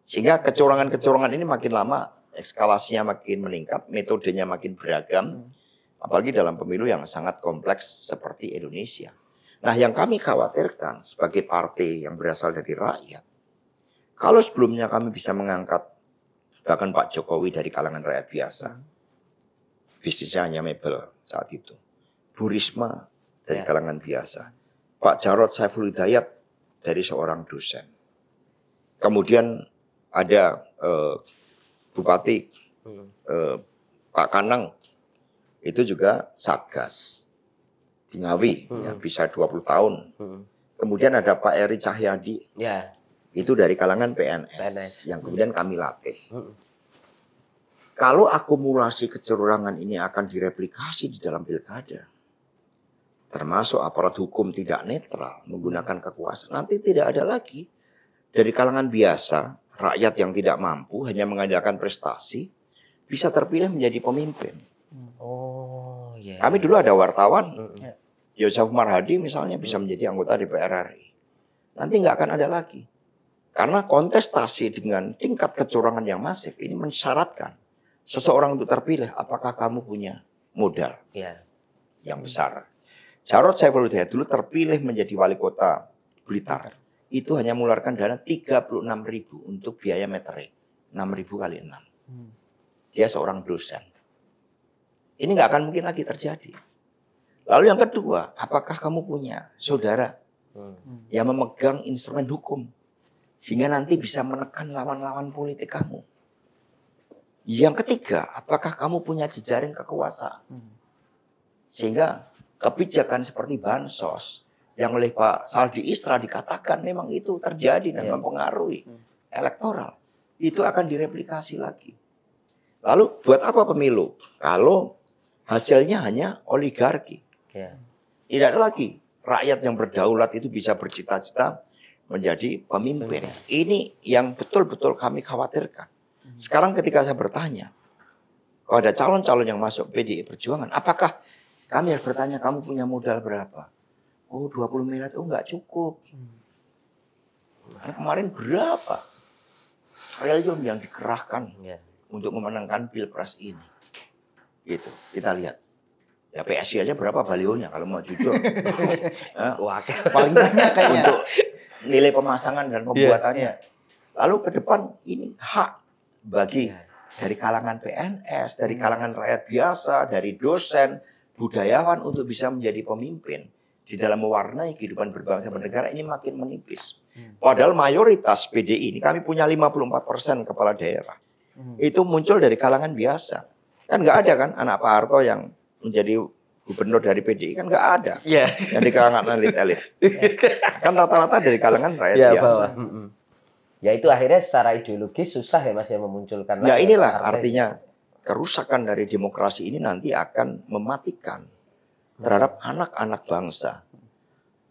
Sehingga kecurangan-kecurangan ini makin lama eskalasinya makin meningkat, metodenya makin beragam, hmm. apalagi dalam pemilu yang sangat kompleks seperti Indonesia. Nah, yang kami khawatirkan sebagai partai yang berasal dari rakyat, kalau sebelumnya kami bisa mengangkat bahkan Pak Jokowi dari kalangan rakyat biasa, hmm. bisnisnya hanya mebel saat itu. Burisma dari ya. kalangan biasa. Pak Jarod Saiful Hidayat dari seorang dosen. Kemudian ada uh, Bupati uh, Pak Kanang itu juga Satgas di Ngawi hmm. ya, bisa 20 tahun. Hmm. Kemudian ada Pak Eri Cahyadi. Ya. Itu dari kalangan PNS, PNS. yang kemudian kami latih. Hmm. Kalau akumulasi kecurangan ini akan direplikasi di dalam pilkada, termasuk aparat hukum tidak netral menggunakan kekuasaan, nanti tidak ada lagi dari kalangan biasa, rakyat yang tidak mampu hanya mengandalkan prestasi bisa terpilih menjadi pemimpin. Oh, yeah. Kami dulu ada wartawan, yeah. Yosef Marhadi misalnya bisa menjadi anggota DPR RI. Nanti nggak akan ada lagi. Karena kontestasi dengan tingkat kecurangan yang masif ini mensyaratkan seseorang untuk terpilih apakah kamu punya modal yeah. yang besar Jarod Saiful Hidayat dulu terpilih menjadi wali kota Blitar. Itu hanya mengeluarkan dana 36 ribu untuk biaya meterik. 6 ribu kali 6. Hmm. Dia seorang dosen. Ini nggak akan mungkin lagi terjadi. Lalu yang kedua, apakah kamu punya saudara hmm. yang memegang instrumen hukum sehingga nanti bisa menekan lawan-lawan politik kamu? Yang ketiga, apakah kamu punya jejaring kekuasaan hmm. sehingga kebijakan seperti bansos yang oleh Pak Saldi Isra dikatakan memang itu terjadi dan iya. mempengaruhi hmm. elektoral itu akan direplikasi lagi. Lalu buat apa pemilu kalau hasilnya hanya oligarki? Iya. Tidak ada lagi rakyat yang berdaulat itu bisa bercita-cita menjadi pemimpin. Ini yang betul-betul kami khawatirkan. Hmm. Sekarang ketika saya bertanya, kalau ada calon-calon yang masuk PDI Perjuangan, apakah kami harus bertanya, kamu punya modal berapa? Oh, 20 miliar, itu oh, nggak cukup. Karena hmm. kemarin berapa triliun yang dikerahkan yeah. untuk memenangkan pilpres ini? Gitu, kita lihat. Ya PSI aja berapa balionya kalau mau jujur. (laughs) (laughs) Wah, paling banyak (laughs) kayaknya. Untuk nilai pemasangan dan iya, pembuatannya. Yeah. Lalu ke depan ini hak bagi iya. dari kalangan PNS, dari hmm. kalangan rakyat biasa, dari dosen, budayawan untuk bisa menjadi pemimpin di dalam mewarnai kehidupan berbangsa bernegara ini makin menipis. Hmm. Padahal mayoritas PDI ini kami punya 54% kepala daerah. Hmm. Itu muncul dari kalangan biasa. Kan nggak ada kan anak Pak Harto yang menjadi gubernur dari PDI kan nggak ada. Yeah. Yang di kalangan elit-elit. (laughs) kan rata-rata dari kalangan rakyat yeah, biasa. Bahwa. Hmm, ya itu akhirnya secara ideologis susah ya Mas ya memunculkan. Ya inilah artinya kerusakan dari demokrasi ini nanti akan mematikan terhadap anak-anak bangsa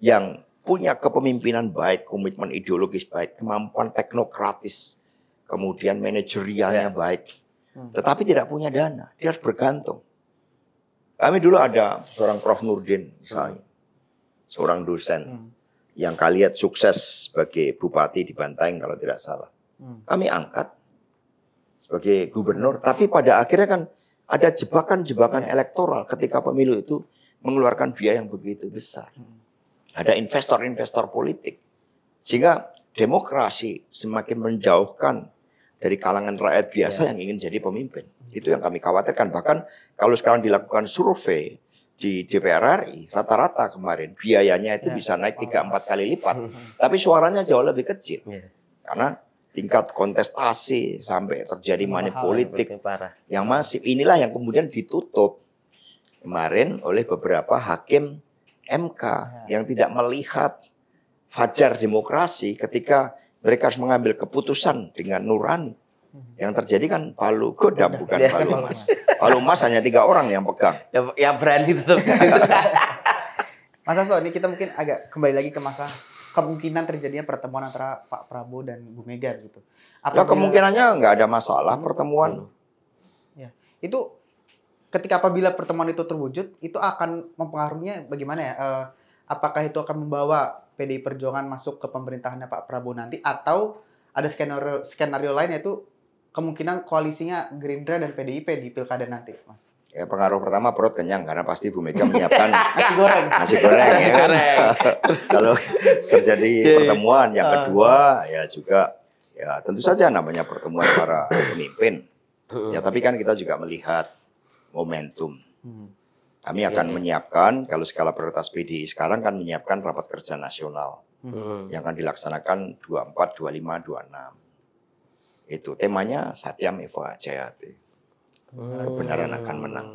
yang punya kepemimpinan baik, komitmen ideologis baik, kemampuan teknokratis, kemudian manajerialnya ya. baik, hmm. tetapi tidak punya dana, dia harus bergantung. Kami dulu ada seorang Prof. Nurdin misalnya, hmm. seorang dosen hmm. yang kalian sukses sebagai bupati di Banteng kalau tidak salah. Kami angkat sebagai gubernur. Tapi pada akhirnya kan ada jebakan-jebakan elektoral ketika pemilu itu mengeluarkan biaya yang begitu besar. Ada investor-investor politik. Sehingga demokrasi semakin menjauhkan dari kalangan rakyat biasa ya. yang ingin jadi pemimpin. Itu yang kami khawatirkan. Bahkan kalau sekarang dilakukan survei di DPR RI, rata-rata kemarin biayanya itu ya, bisa naik 3-4 kali lipat. (laughs) Tapi suaranya jauh lebih kecil. Ya. Karena tingkat kontestasi sampai terjadi manipolitik yang masif. Inilah yang kemudian ditutup kemarin oleh beberapa hakim MK ya. yang tidak melihat fajar demokrasi ketika mereka harus mengambil keputusan dengan nurani. Mhm. Yang terjadi kan palu godam bukan ya. palu emas. (laughs) Palu emas hanya tiga orang yang pegang. ya, ya berani tetap. (laughs) Mas Asto, ini kita mungkin agak kembali lagi ke masa kemungkinan terjadinya pertemuan antara Pak Prabowo dan Bu Mega gitu. Apa ya kemungkinannya nggak ada masalah hmm. pertemuan. Ya. Itu ketika apabila pertemuan itu terwujud, itu akan mempengaruhinya bagaimana ya? Eh, apakah itu akan membawa PDI Perjuangan masuk ke pemerintahannya Pak Prabowo nanti atau ada skenario skenario lain yaitu kemungkinan koalisinya Gerindra dan PDIP di pilkada nanti, Mas? Ya, pengaruh pertama perut kenyang karena pasti Bu Mega menyiapkan (laughs) nasi goreng. Nasi goreng ya (laughs) Kalau terjadi pertemuan yang ah. kedua ya juga ya tentu saja namanya pertemuan para pemimpin. Hmm. Ya tapi kan kita juga melihat momentum. Hmm. Kami akan menyiapkan kalau skala prioritas PD sekarang kan menyiapkan rapat kerja nasional hmm. yang akan dilaksanakan 24, 25, 26. Itu temanya Satyam Eva Jayati. Hmm. Oh. benar akan menang.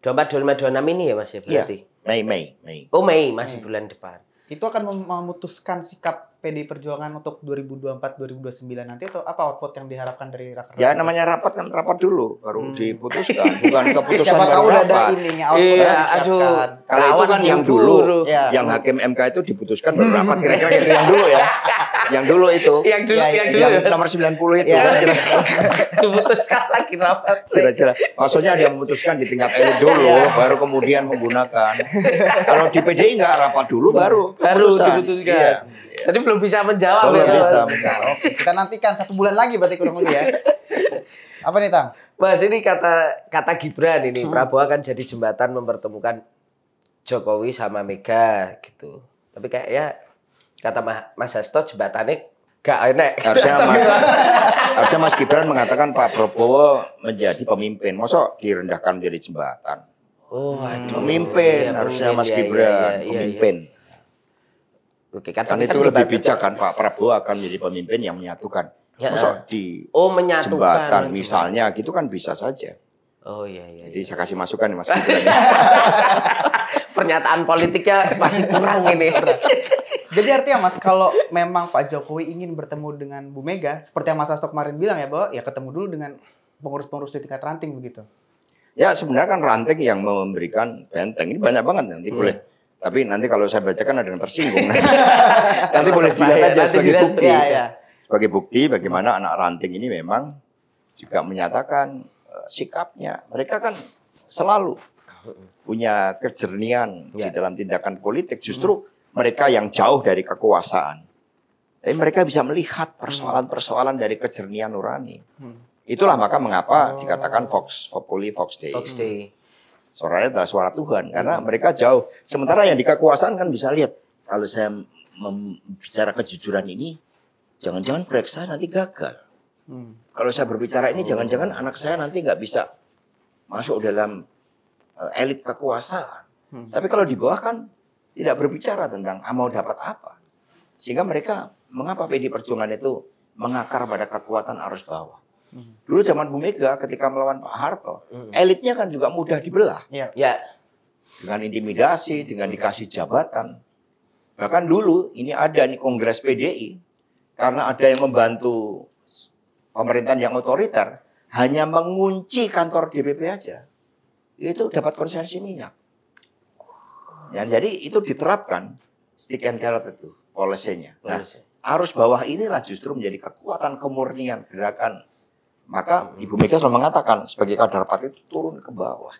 24, 25, 26 ini ya Mas ya iya, berarti? Ya, Mei, Mei, Mei. Oh Mei, masih bulan depan. Itu akan memutuskan sikap PD Perjuangan untuk 2024-2029 nanti atau apa output yang diharapkan dari rapat? Ya namanya rapat kan rapat dulu baru hmm. diputuskan, bukan (laughs) keputusan Siapa baru tahu rapat. Ada ininya, output iya, aduh. Kalau itu kan yang dulu, ya. yang hakim MK itu diputuskan baru rapat kira-kira gitu yang dulu ya. (laughs) yang dulu itu. Yang dulu, ya, yang, iya. yang Nomor 90 itu. Ya. Kira-kira. (laughs) lagi rapat sih. Kira-kira. Maksudnya dia memutuskan di tingkat elit dulu, iya. baru kemudian menggunakan. Kalau di PDI nggak rapat dulu, baru. Baru diputuskan. Iya. Jadi belum bisa menjawab. Belum ya, bisa menjawab. (laughs) Kita nantikan satu bulan lagi berarti kurang lebih ya. Apa nih Tang? Mas ini kata kata Gibran ini hmm. Prabowo akan jadi jembatan mempertemukan Jokowi sama Mega gitu. Tapi kayak ya kata Mas Hasto jembatannya gak enak. Harusnya Mas, harusnya Mas Gibran mengatakan Pak Prabowo menjadi pemimpin. Masa direndahkan menjadi jembatan? Oh, hmm, aduh. Pemimpin iya, harusnya Mas iya, iya, Gibran, iya, iya, iya. pemimpin. Iya, iya. Oke, kan, kan itu kan lebih bijak kan Pak Prabowo akan menjadi pemimpin yang menyatukan. Ya, Masa eh. di oh, menyatukan, jembatan misalnya gitu kan bisa saja. Oh iya iya. Jadi saya kasih masukan ya, Mas Gibran. (laughs) Pernyataan politiknya masih kurang ini. Jadi artinya Mas, kalau memang Pak Jokowi ingin bertemu dengan Bu Mega, seperti yang Mas Astok kemarin bilang ya, bahwa ya ketemu dulu dengan pengurus-pengurus di tingkat ranting begitu. Ya sebenarnya kan ranting yang memberikan benteng. Ini banyak banget nanti hmm. boleh. Tapi nanti kalau saya bacakan ada yang tersinggung. nanti, (laughs) nanti boleh dilihat aja nanti sebagai bukti. Ya, ya. Sebagai bukti bagaimana anak ranting ini memang juga menyatakan uh, sikapnya. Mereka kan selalu punya kejernihan ya. di dalam tindakan politik. Justru hmm mereka yang jauh dari kekuasaan. Tapi mereka bisa melihat persoalan-persoalan dari kejernihan nurani. Hmm. Itulah maka mengapa oh. dikatakan Fox, Populi Fox Day. Fox Day. Suaranya adalah suara Tuhan karena mereka jauh. Sementara yang di kekuasaan kan bisa lihat kalau saya bicara kejujuran ini jangan-jangan proyek saya nanti gagal. Hmm. Kalau saya berbicara ini jangan-jangan oh. anak saya nanti nggak bisa masuk dalam eh, elit kekuasaan. Hmm. Tapi kalau di bawah kan tidak berbicara tentang ah, mau dapat apa. Sehingga mereka mengapa PD Perjuangan itu mengakar pada kekuatan arus bawah. Hmm. Dulu zaman Bu Mega ketika melawan Pak Harto, hmm. elitnya kan juga mudah dibelah. Ya. ya. Dengan intimidasi, dengan dikasih jabatan. Bahkan dulu ini ada nih Kongres PDI karena ada yang membantu pemerintahan yang otoriter hanya mengunci kantor DPP aja. Itu dapat konsensi minyak. Ya, jadi itu diterapkan stick and carrot itu polisinya. Nah, arus bawah inilah justru menjadi kekuatan kemurnian gerakan. Maka hmm. Ibu Mega selalu mengatakan sebagai kader partai itu turun ke bawah.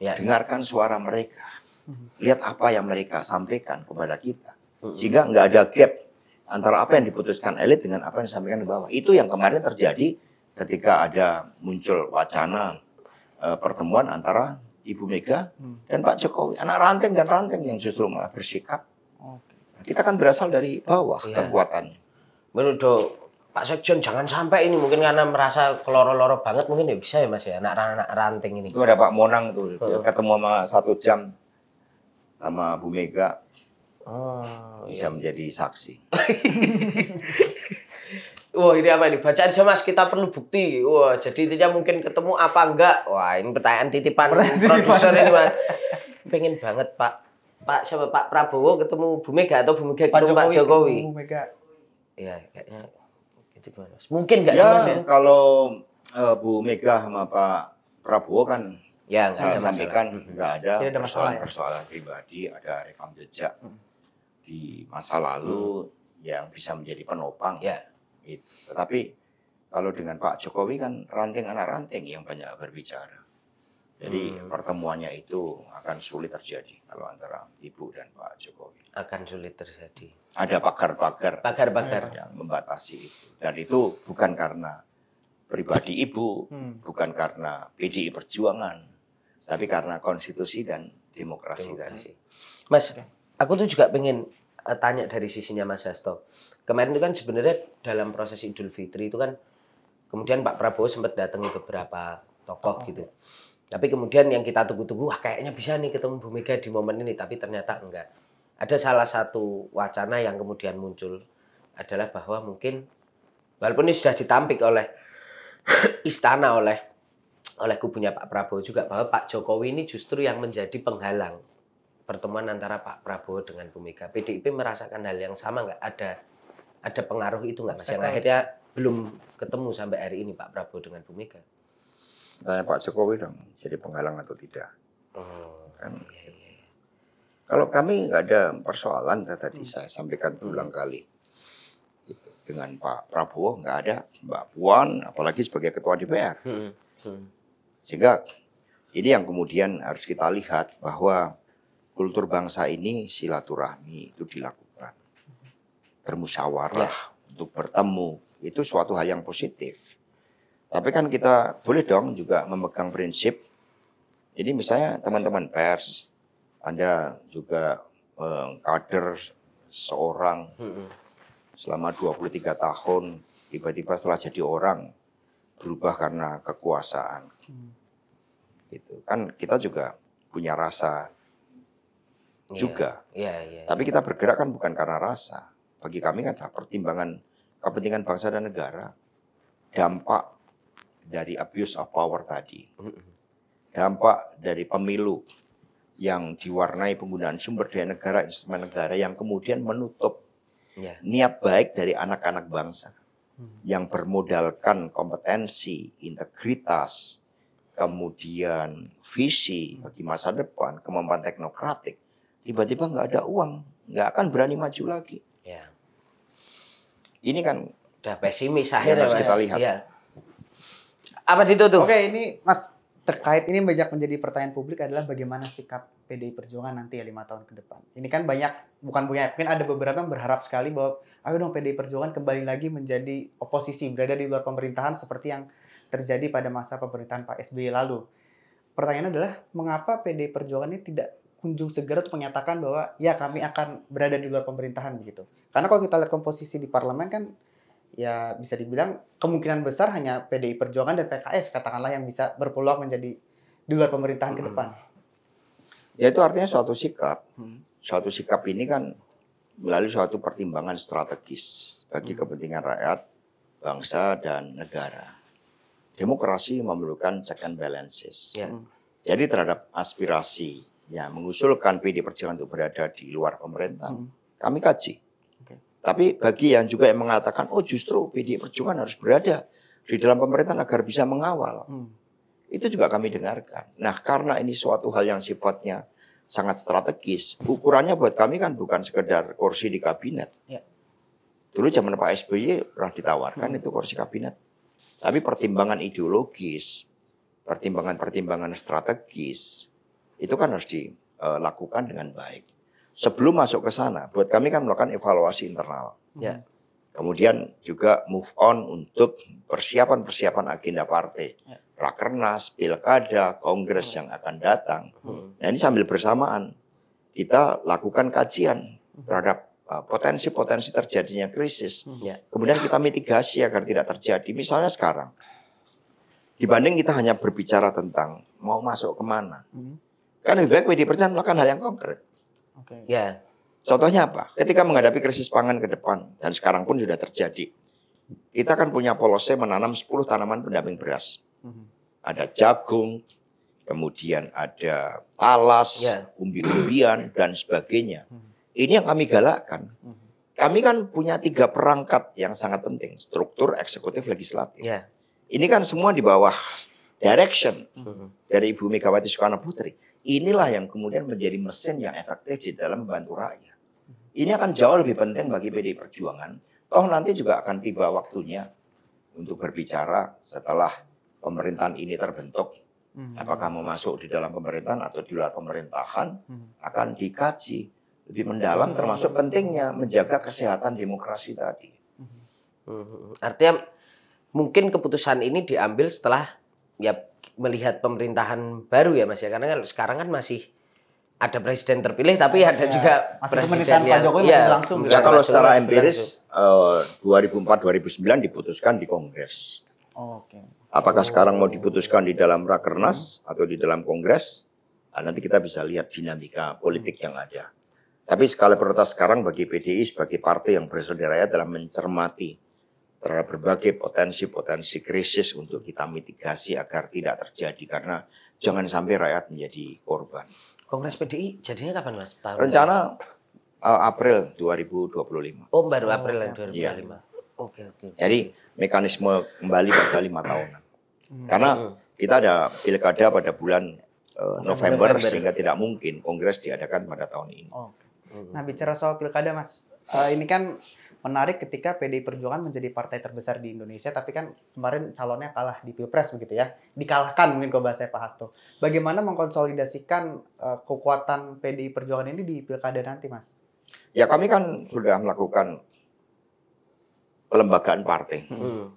Ya. Dengarkan suara mereka. Hmm. Lihat apa yang mereka sampaikan kepada kita. Hmm. Sehingga nggak ada gap antara apa yang diputuskan elit dengan apa yang disampaikan di bawah. Itu yang kemarin terjadi ketika ada muncul wacana e, pertemuan antara Ibu Mega iya. hmm. dan Pak Jokowi. Anak ranting dan ranting yang justru malah bersikap. Kita kan berasal dari bawah iya. kekuatannya. Menurut Pak Sekjen jangan sampai ini mungkin karena merasa keloro-loro banget mungkin ya bisa ya Mas ya anak-anak ranting ini. Itu ada Pak Monang tuh oh. ketemu sama satu jam sama Bu Mega. Oh, bisa iya. menjadi saksi. (laughs) Wah, ini apa ini? bacaan aja Mas, kita perlu bukti. Wah, jadi intinya mungkin ketemu apa enggak? Wah, ini pertanyaan titipan produser ini, Mas. Pengen banget, Pak. Pak siapa Pak Prabowo ketemu Bu Mega atau Bu Mega ketemu Pak Jokowi? Bu Mega. Iya, kayaknya itu gimana, Mas? Mungkin enggak ya, sih, Mas? Ya? kalau uh, Bu Mega sama Pak Prabowo kan ya, saya ada sampaikan hmm. nggak ada, ada ya? persoalan, persoalan pribadi, ada rekam jejak hmm. di masa lalu hmm. yang bisa menjadi penopang ya. Itu. Tetapi kalau dengan Pak Jokowi kan ranting anak ranting yang banyak berbicara. Jadi hmm. pertemuannya itu akan sulit terjadi kalau antara Ibu dan Pak Jokowi. Akan sulit terjadi. Ada pagar-pagar. Pagar-pagar. Yang membatasi itu. Dan itu bukan karena pribadi Ibu, hmm. bukan karena PDI Perjuangan, tapi karena konstitusi dan demokrasi, demokrasi. tadi. Mas, aku tuh juga pengen Eh, tanya dari sisinya Mas Hasto. Kemarin itu kan sebenarnya dalam proses Idul Fitri itu kan kemudian Pak Prabowo sempat datangi beberapa tokoh oh. gitu. Tapi kemudian yang kita tunggu-tunggu, wah kayaknya bisa nih ketemu Bu Mega di momen ini, tapi ternyata enggak. Ada salah satu wacana yang kemudian muncul adalah bahwa mungkin walaupun ini sudah ditampik oleh (clears throat) istana oleh oleh kubunya Pak Prabowo juga bahwa Pak Jokowi ini justru yang menjadi penghalang pertemuan antara Pak Prabowo dengan Bu Mega. PDIP merasakan hal yang sama nggak? Ada ada pengaruh itu nggak Mas? Yang akhirnya belum ketemu sampai hari ini Pak Prabowo dengan Bu Mega. Tanya Pak Jokowi dong, jadi penghalang atau tidak? Oh, kan? Iya, iya, iya. Kalau kami nggak ada persoalan, saya tadi hmm. saya sampaikan berulang hmm. kali gitu. dengan Pak Prabowo nggak ada Mbak Puan, apalagi sebagai Ketua DPR. Hmm. Hmm. Sehingga ini yang kemudian harus kita lihat bahwa kultur bangsa ini silaturahmi itu dilakukan. Bermusyawarah ya. untuk bertemu itu suatu hal yang positif. Tapi kan kita boleh dong juga memegang prinsip. Jadi misalnya teman-teman pers, Anda juga eh, kader seorang selama 23 tahun, tiba-tiba setelah jadi orang berubah karena kekuasaan. Hmm. Itu Kan kita juga punya rasa Iya, juga. Yeah, yeah, yeah, Tapi kita bergerak kan bukan karena rasa. Bagi kami kan pertimbangan kepentingan bangsa dan negara, dampak dari abuse of power tadi, dampak dari pemilu yang diwarnai penggunaan sumber daya negara, instrumen negara yang kemudian menutup yeah. niat baik dari anak-anak bangsa hmm. yang bermodalkan kompetensi, integritas, kemudian visi bagi masa depan, kemampuan teknokratik tiba-tiba nggak ada uang, nggak akan berani maju lagi. Ya. Ini kan udah pesimis akhirnya harus kita lihat. Ya. Apa itu Oke, ini Mas terkait ini banyak menjadi pertanyaan publik adalah bagaimana sikap PDI Perjuangan nanti ya lima tahun ke depan. Ini kan banyak bukan punya mungkin ada beberapa yang berharap sekali bahwa ayo dong PDI Perjuangan kembali lagi menjadi oposisi berada di luar pemerintahan seperti yang terjadi pada masa pemerintahan Pak SBY lalu. Pertanyaannya adalah mengapa PDI Perjuangan ini tidak kunjung segera untuk menyatakan bahwa ya kami akan berada di luar pemerintahan begitu. Karena kalau kita lihat komposisi di parlemen kan ya bisa dibilang kemungkinan besar hanya PDI Perjuangan dan PKS katakanlah yang bisa berpeluang menjadi di luar pemerintahan ke hmm. depan. Ya itu artinya suatu sikap. Suatu sikap ini kan melalui suatu pertimbangan strategis bagi hmm. kepentingan rakyat, bangsa dan negara. Demokrasi memerlukan check and balances. Ya. Jadi terhadap aspirasi ya mengusulkan PD Perjuangan untuk berada di luar pemerintah, hmm. kami kaji. Okay. Tapi bagi yang juga yang mengatakan, oh justru PD Perjuangan harus berada di dalam pemerintahan agar bisa mengawal, hmm. itu juga kami dengarkan. Nah karena ini suatu hal yang sifatnya sangat strategis, ukurannya buat kami kan bukan sekedar kursi di kabinet. Ya. Dulu zaman Pak SBY pernah ditawarkan hmm. itu kursi kabinet. Tapi pertimbangan ideologis, pertimbangan-pertimbangan strategis, itu kan harus dilakukan dengan baik. Sebelum masuk ke sana, buat kami kan melakukan evaluasi internal. Ya. Kemudian juga move on untuk persiapan-persiapan agenda partai. Ya. Rakernas, pilkada, kongres hmm. yang akan datang. Hmm. Nah ini sambil bersamaan kita lakukan kajian hmm. terhadap e, potensi-potensi terjadinya krisis. Hmm. Ya. Kemudian kita mitigasi agar tidak terjadi. Misalnya sekarang, dibanding kita hanya berbicara tentang mau masuk kemana, hmm. Kan lebih baik PD Perjuangan melakukan hal yang konkret. Okay. Ya. Contohnya apa? Ketika menghadapi krisis pangan ke depan dan sekarang pun sudah terjadi. Kita kan punya polose menanam 10 tanaman pendamping beras. Mhm. Ada jagung, kemudian ada talas, ya. umbi-umbian dan sebagainya. Mhm. Ini yang kami galakkan. Mhm. Kami kan punya tiga perangkat yang sangat penting, struktur, eksekutif, legislatif. Ya. Ini kan semua di bawah direction dari Ibu Megawati Soekarno Putri. Inilah yang kemudian menjadi mesin yang efektif di dalam membantu rakyat. Mhm. Ini akan jauh lebih penting bagi PD Perjuangan. Toh nanti juga akan tiba waktunya untuk berbicara setelah pemerintahan ini terbentuk. Mhm. Apakah mau masuk di dalam pemerintahan atau di luar pemerintahan mhm. akan dikaji lebih mendalam termasuk pentingnya menjaga kesehatan demokrasi tadi. Artinya mungkin keputusan ini diambil setelah ya melihat pemerintahan baru ya Mas ya karena kan sekarang kan masih ada presiden terpilih tapi iya, ada ya, juga masih presiden yang Pak Jokowi iya. ya, masih langsung. Ya kalau masih secara empiris uh, eh, 2004-2009 diputuskan di Kongres. Oh, Oke. Okay. Apakah oh. sekarang mau diputuskan di dalam rakernas hmm. atau di dalam Kongres? Nah, nanti kita bisa lihat dinamika politik hmm. yang ada. Tapi skala prioritas sekarang bagi PDI sebagai partai yang bersaudara ya dalam mencermati terhadap berbagai potensi-potensi krisis untuk kita mitigasi agar tidak terjadi karena jangan sampai rakyat menjadi korban. Kongres PDI jadinya kapan Mas? Tahun Rencana uh, April 2025. Oh, baru April oh, 2025. ya. Oke, oke. Jadi mekanisme kembali pada lima tahun hmm. Karena hmm. kita ada pilkada pada bulan uh, November, November sehingga tidak mungkin kongres diadakan pada tahun ini. Oh. Hmm. Nah, bicara soal pilkada Mas, uh, ini kan menarik ketika PDI Perjuangan menjadi partai terbesar di Indonesia, tapi kan kemarin calonnya kalah di Pilpres begitu ya, dikalahkan mungkin kalau bahasa Pak Hasto. Bagaimana mengkonsolidasikan uh, kekuatan PDI Perjuangan ini di pilkada nanti, Mas? Ya kami kan sudah melakukan pelembagaan partai. Hmm.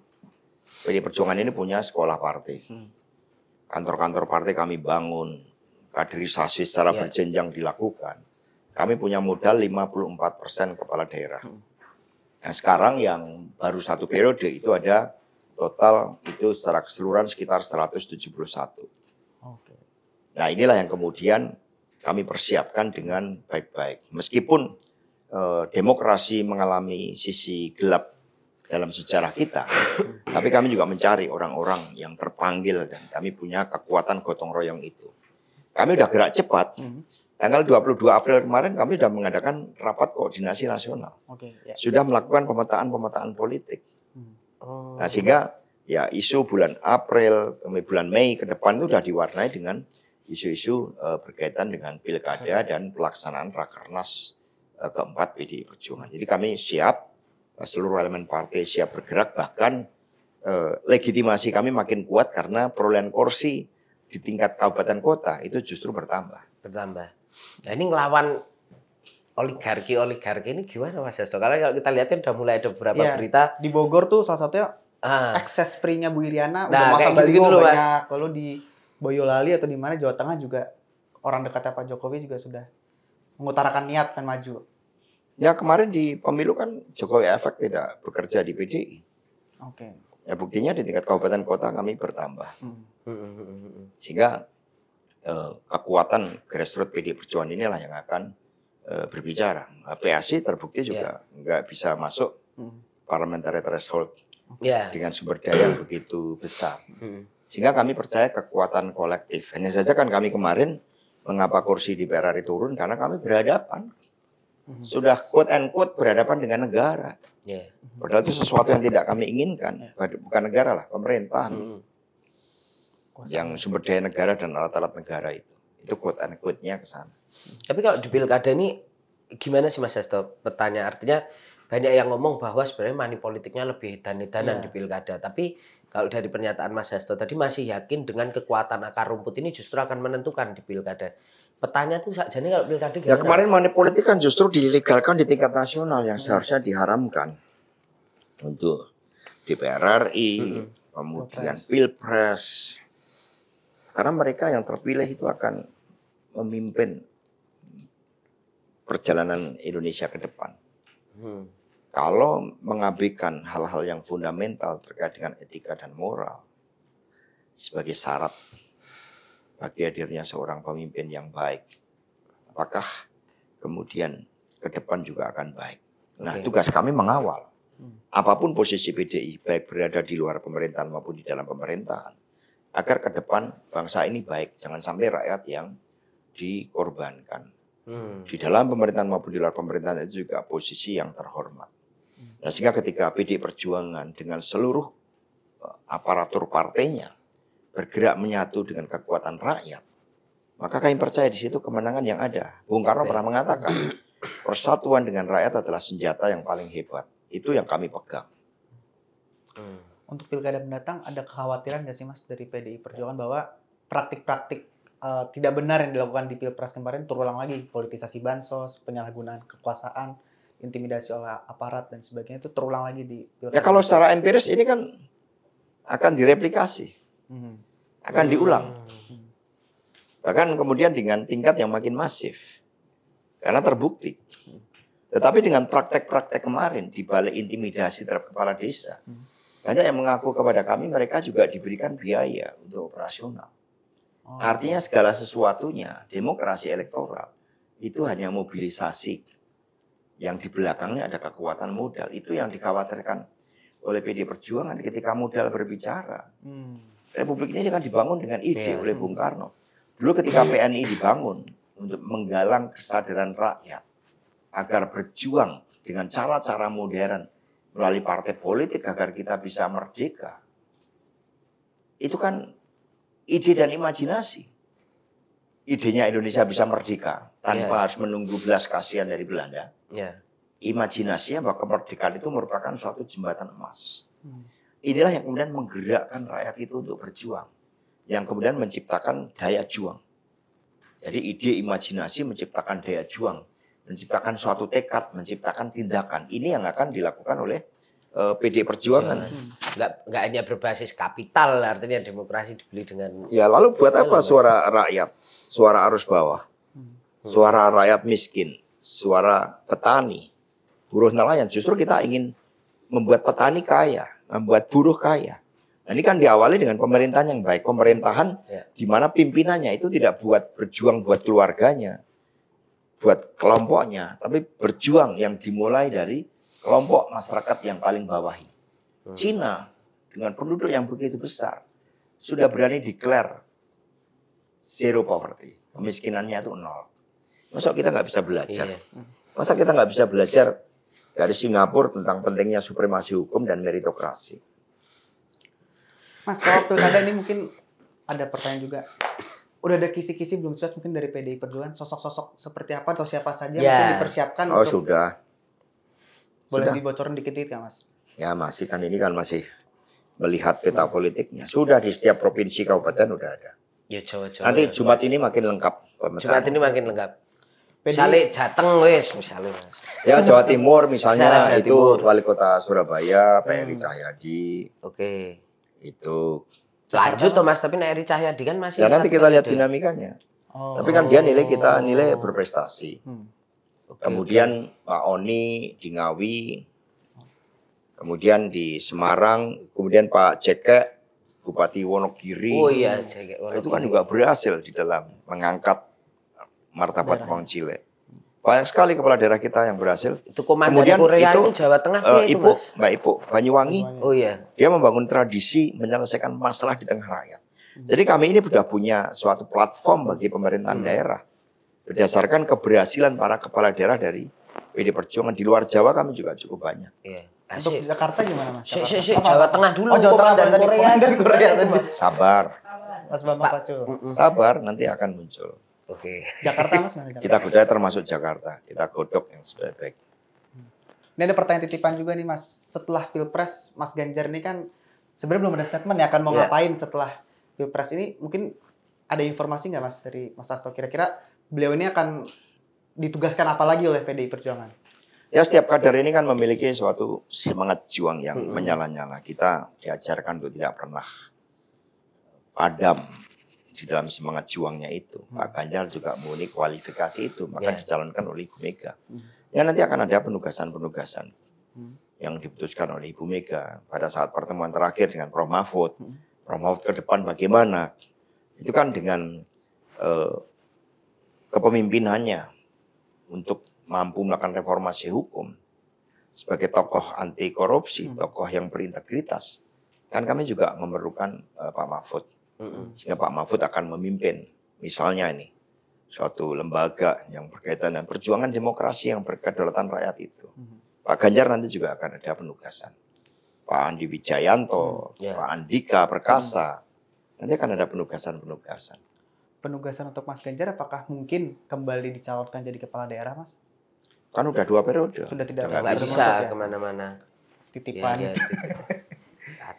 PDI Perjuangan ini punya sekolah partai. Hmm. Kantor-kantor partai kami bangun, kaderisasi secara ya. berjenjang dilakukan. Kami punya modal 54% kepala daerah. Hmm. Nah sekarang yang baru satu periode itu ada total itu secara keseluruhan sekitar 171. Oke. Nah inilah yang kemudian kami persiapkan dengan baik-baik. Meskipun eh, demokrasi mengalami sisi gelap dalam sejarah kita, tapi kami juga mencari orang-orang yang terpanggil dan kami punya kekuatan gotong royong itu. Kami sudah gerak cepat, hmm. Tanggal 22 April kemarin kami sudah mengadakan rapat koordinasi nasional. Oke, ya. Sudah melakukan pemetaan-pemetaan politik. Hmm. Oh. Nah sehingga ya isu bulan April, bulan Mei ke depan itu sudah diwarnai dengan isu-isu uh, berkaitan dengan pilkada dan pelaksanaan rakernas uh, keempat PDI Perjuangan. Jadi kami siap, uh, seluruh elemen partai siap bergerak, bahkan uh, legitimasi kami makin kuat karena perolehan kursi di tingkat kabupaten kota itu justru bertambah. Bertambah. Nah ini ngelawan oligarki-oligarki ini gimana Mas Yasto? Karena kalau kita lihatnya kan udah mulai ada beberapa yeah. berita. Di Bogor tuh salah satunya ah. akses free Bu Iriana nah, udah masa baliho gitu, gitu banyak. Kalau di Boyolali atau di mana Jawa Tengah juga orang dekatnya Pak Jokowi juga sudah mengutarakan niat pengen maju. Ya kemarin di pemilu kan Jokowi efek tidak bekerja di PDI. Oke. Okay. Ya buktinya di tingkat kabupaten kota kami bertambah. Hmm. hmm, hmm, hmm Sehingga Eh, kekuatan grassroots PD Perjuangan inilah yang akan eh, berbicara. Nah, PAC terbukti ya. juga yeah. nggak bisa masuk hmm. parliamentary threshold yeah. dengan sumber daya yang begitu besar. Hmm. Sehingga kami percaya kekuatan kolektif. Hanya saja kan kami kemarin mengapa kursi di PRRI turun karena kami berhadapan hmm. sudah quote and quote berhadapan dengan negara. Yeah. Padahal itu sesuatu yang tidak kami inginkan, ya. bukan negara lah, pemerintahan yang sumber daya negara dan alat-alat negara itu. Itu quote unquote-nya ke sana. Tapi kalau di pilkada ini gimana sih Mas Hasto? Petanya artinya banyak yang ngomong bahwa sebenarnya money politiknya lebih edan dan yeah. di pilkada. Tapi kalau dari pernyataan Mas Hasto tadi masih yakin dengan kekuatan akar rumput ini justru akan menentukan di pilkada. Petanya tuh jadi kalau pilkada Ya kemarin money politik kan justru dilegalkan di tingkat nasional yang iya. seharusnya diharamkan untuk DPR RI, hmm. kemudian Pilpres, karena mereka yang terpilih itu akan memimpin perjalanan Indonesia ke depan. Hmm. Kalau mengabaikan hal-hal yang fundamental terkait dengan etika dan moral sebagai syarat bagi hadirnya seorang pemimpin yang baik, apakah kemudian ke depan juga akan baik? Nah, tugas kami mengawal. Hmm. Apapun posisi PDI, baik berada di luar pemerintahan maupun di dalam pemerintahan, agar ke depan bangsa ini baik. Jangan sampai rakyat yang dikorbankan. Hmm. Di dalam pemerintahan maupun di luar pemerintahan itu juga posisi yang terhormat. Hmm. Nah, sehingga ketika PD Perjuangan dengan seluruh eh, aparatur partainya bergerak menyatu dengan kekuatan rakyat, maka kami percaya di situ kemenangan yang ada. Bung Karno pernah mengatakan, (clears throat) persatuan dengan rakyat adalah senjata yang paling hebat. Itu yang kami pegang. Hmm untuk pilkada mendatang ada kekhawatiran nggak sih mas dari PDI Perjuangan bahwa praktik-praktik uh, tidak benar yang dilakukan di pilpres kemarin terulang lagi politisasi bansos, penyalahgunaan kekuasaan, intimidasi oleh aparat dan sebagainya itu terulang lagi di pilkada. Ya kalau secara empiris ini kan akan direplikasi, hmm. akan diulang, hmm. bahkan kemudian dengan tingkat yang makin masif karena terbukti. Hmm. Tetapi dengan praktek-praktek kemarin dibalik intimidasi terhadap kepala desa. Hmm. Banyak yang mengaku kepada kami mereka juga diberikan biaya untuk operasional. Oh. Artinya gitu. segala sesuatunya, demokrasi elektoral itu hanya mobilisasi yang di belakangnya ada kekuatan modal. Itu yang dikhawatirkan oleh PD Perjuangan ketika modal berbicara. Hmm. Republik ini kan dibangun dengan ide ya. oleh Bung Karno. Dulu ketika iya. PNI dibangun untuk menggalang kesadaran rakyat agar berjuang dengan cara-cara modern melalui partai politik agar kita bisa merdeka. Itu kan ide dan imajinasi. Idenya Indonesia bisa merdeka tanpa yeah. harus menunggu belas kasihan dari Belanda. Yeah. Imajinasinya bahwa kemerdekaan itu merupakan suatu jembatan emas. Hmm. Inilah yang kemudian menggerakkan rakyat itu untuk berjuang. Yang kemudian menciptakan daya juang. Jadi ide imajinasi menciptakan daya juang menciptakan suatu tekad, menciptakan tindakan. Ini yang akan dilakukan oleh uh, eh, PD Perjuangan. Enggak ya. hmm. enggak hanya berbasis kapital artinya demokrasi dibeli dengan Ya, lalu buat apa suara rakyat? Suara arus bawah. Hmm. Suara rakyat miskin, suara petani, buruh nelayan. Justru kita ingin membuat petani kaya, membuat buruh kaya. Nah, ini kan diawali dengan pemerintahan yang baik, pemerintahan ya. di mana pimpinannya itu tidak buat berjuang buat keluarganya, buat kelompoknya, tapi berjuang yang dimulai dari kelompok masyarakat yang paling bawah ini. Hmm. Cina dengan penduduk yang begitu besar sudah berani declare zero poverty, kemiskinannya itu nol. Masa kita nggak bisa belajar? Iya. Masa kita nggak bisa belajar dari Singapura tentang pentingnya supremasi hukum dan meritokrasi? Mas, kalau pilkada ini mungkin ada pertanyaan juga udah ada kisi-kisi belum jelas mungkin dari PDI Perjuangan sosok-sosok seperti apa atau siapa saja yeah. mungkin dipersiapkan oh, untuk sudah boleh sudah. dibocorin dikit-dikit kan mas ya masih kan ini kan masih melihat peta politiknya sudah di setiap provinsi kabupaten udah ada ya coba coba ya. nanti Jumat ini makin lengkap Jumat ini makin lengkap misalnya Jateng wes misalnya ya Jawa Timur misalnya Jawa Timur. itu wali kota Surabaya Pak Eri hmm. Cahyadi oke okay. itu lanjut Thomas. Mas, tapi Eri Cahyadi kan masih Ya nanti kita lihat ide. dinamikanya. Oh. Tapi kan dia nilai kita oh. nilai berprestasi. Hmm. Okay, kemudian okay. Pak Oni di Ngawi, kemudian di Semarang, kemudian Pak Jeke Bupati Wonogiri. Oh iya, Jeke Wonogiri. Itu kan juga berhasil di dalam mengangkat martabat Wong Cilek banyak sekali kepala daerah kita yang berhasil. Itu komandan Kemudian Korea itu, itu Jawa Tengah uh, itu, Ibu, mas? Mbak Ibu Banyuwangi. Oh iya. Dia membangun tradisi menyelesaikan masalah di tengah rakyat. Jadi kami ini sudah punya suatu platform bagi pemerintahan hmm. daerah berdasarkan keberhasilan para kepala daerah dari PD Perjuangan di luar Jawa kami juga cukup banyak. Iya. Untuk di Jakarta gimana Mas? Si, si, si, Jawa Tengah dulu. Oh, Jawa Tengah dari Korea. Korea. Korea. (laughs) Sabar. Mas Bambang Sabar, nanti akan muncul. Oke. Okay. Jakarta mas. (laughs) Jakarta. Kita Godai termasuk Jakarta. Kita godok yang sebaik-baik. Hmm. Ini ada pertanyaan titipan juga nih mas. Setelah pilpres, Mas Ganjar ini kan sebenarnya belum ada statement ya akan mau yeah. ngapain setelah pilpres ini. Mungkin ada informasi nggak mas dari Mas Asto? Kira-kira beliau ini akan ditugaskan apa lagi oleh PDI Perjuangan? Ya setiap kader ini kan memiliki suatu semangat juang yang hmm. menyala-nyala. Kita diajarkan untuk tidak pernah padam di dalam semangat juangnya itu hmm. Pak Ganjar juga memiliki kualifikasi itu maka yeah. dicalonkan oleh Ibu Mega hmm. ya nanti akan ada penugasan-penugasan hmm. yang diputuskan oleh Ibu Mega pada saat pertemuan terakhir dengan Prof Mahfud Prof Mahfud ke depan bagaimana itu kan dengan eh, kepemimpinannya untuk mampu melakukan reformasi hukum sebagai tokoh anti korupsi, tokoh yang berintegritas. Kan kami juga memerlukan uh, Pak Mahfud. Sehingga Pak Mahfud akan memimpin misalnya ini suatu lembaga yang berkaitan dengan perjuangan demokrasi yang berkedaulatan rakyat itu. Mm-hmm. Pak Ganjar nanti juga akan ada penugasan. Pak Andi Wijayanto, mm-hmm. yeah. Pak Andika Perkasa, mm-hmm. nanti akan ada penugasan-penugasan. Penugasan untuk Mas Ganjar apakah mungkin kembali dicalonkan jadi kepala daerah, Mas? Kan udah dua periode. Sudah tidak, tidak bisa, ya? kemana-mana. Titipan. Ya, ya, titipan. (laughs)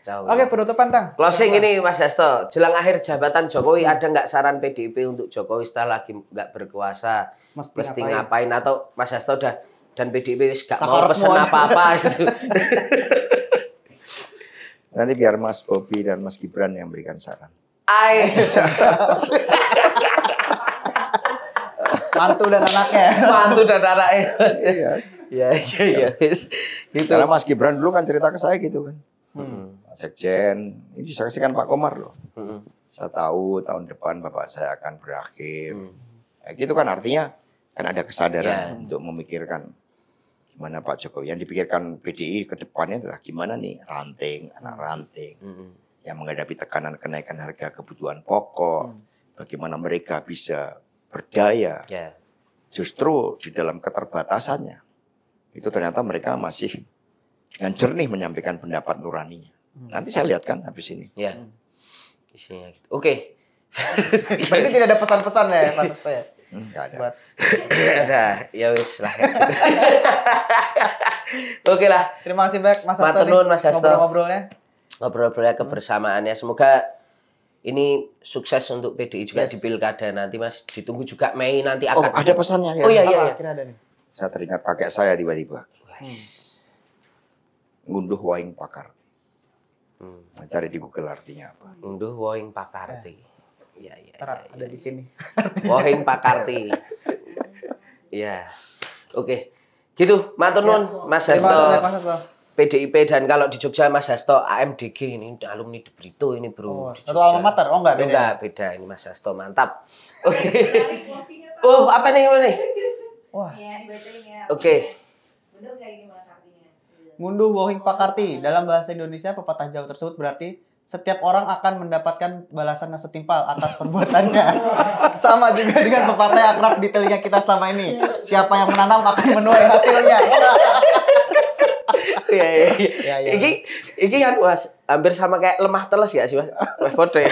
Kacau. Ya. Oke, penutupan pantang Closing Kacauan. ini Mas Hasto, jelang akhir jabatan Jokowi hmm. ada nggak saran PDIP untuk Jokowi setelah lagi nggak berkuasa? Mesti, mesti ngapain? ngapain atau Mas Hasto udah dan PDIP wis gak mau pesen apa-apa (laughs) gitu. Nanti biar Mas Bobi dan Mas Gibran yang berikan saran. Ai. (laughs) mantu dan anaknya. Mantu dan anaknya. Iya. Iya, iya, iya. Gitu. Karena Mas Gibran dulu kan cerita ke saya gitu kan. Hmm sekjen ini disaksikan Pak Komar loh saya tahu tahun depan bapak saya akan berakhir hmm. ya, gitu kan artinya kan ada kesadaran yeah. untuk memikirkan gimana Pak Jokowi yang dipikirkan PDI ke depannya adalah gimana nih ranting anak ranting hmm. yang menghadapi tekanan kenaikan harga kebutuhan pokok hmm. bagaimana mereka bisa berdaya yeah. justru di dalam keterbatasannya itu ternyata mereka masih dengan jernih menyampaikan pendapat nuraninya Hmm. Nanti saya lihat kan habis ini. ya Isinya gitu. Oke. Okay. (laughs) Berarti tidak ada pesan-pesan ya Mas Ustaz? ya? Enggak hmm, ada. Buat... (laughs) ada. Ya wis lah. (laughs) Oke lah. Terima kasih banyak Mas Ustaz. Matur Mas Ustaz. Ngobrol-ngobrolnya. Ngobrol-ngobrolnya kebersamaannya. Semoga ini sukses untuk PDI juga yes. di pilkada nanti Mas. Ditunggu juga Mei nanti oh, akan. Oh, ada pesannya ya. Oh iya iya. iya. Kira ada nih. Saya teringat pakai saya tiba-tiba. Hmm. Ngunduh waing pakar. Hmm. Nah, cari di Google artinya apa? Unduh Wohing Pakarti. Eh, iya, iya. Ya, ya, ada ya. di iya. sini. (laughs) Wohing Pakarti. Iya. Oke. Gitu, matur ya. nuwun Mas Mas Hasto. PDIP dan kalau di Jogja Mas Hasto AMDG ini alumni di Brito ini bro. Oh, satu alma mater, oh enggak beda. Enggak ya? beda ini Mas Hasto mantap. Oke. Okay. oh apa nih ini? Wah. Iya, dibacain ya. Oke. Okay. Bener kayak gimana? Ngunduh wohing pakarti iya. dalam bahasa Indonesia pepatah Jawa tersebut berarti setiap orang akan mendapatkan balasan yang setimpal atas (laughs) perbuatannya. Sama juga dengan pepatah yang akrab di telinga kita selama ini. Iya. Siapa yang menanam akan menuai hasilnya. Iya, iya, iya. iya iki, iki kan mas, hampir sama kayak lemah teles ya sih mas, mas Bodo ya.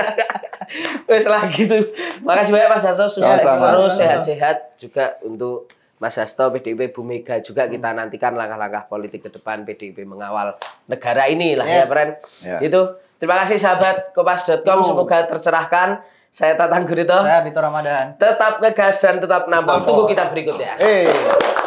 (laughs) Wes lah gitu. Makasih banyak mas Harso, sukses terus, sehat-sehat juga untuk Mas Hasto, PDIP, Bu Mega juga kita nantikan langkah-langkah politik ke depan PDIP mengawal negara ini lah ya, yes. ya, Pren. Yeah. Itu. Terima kasih sahabat kopas.com, semoga tercerahkan. Saya Tatang Gurito. Saya Dito Ramadan. Tetap ngegas dan tetap nambang. Tunggu kita berikutnya. Hey.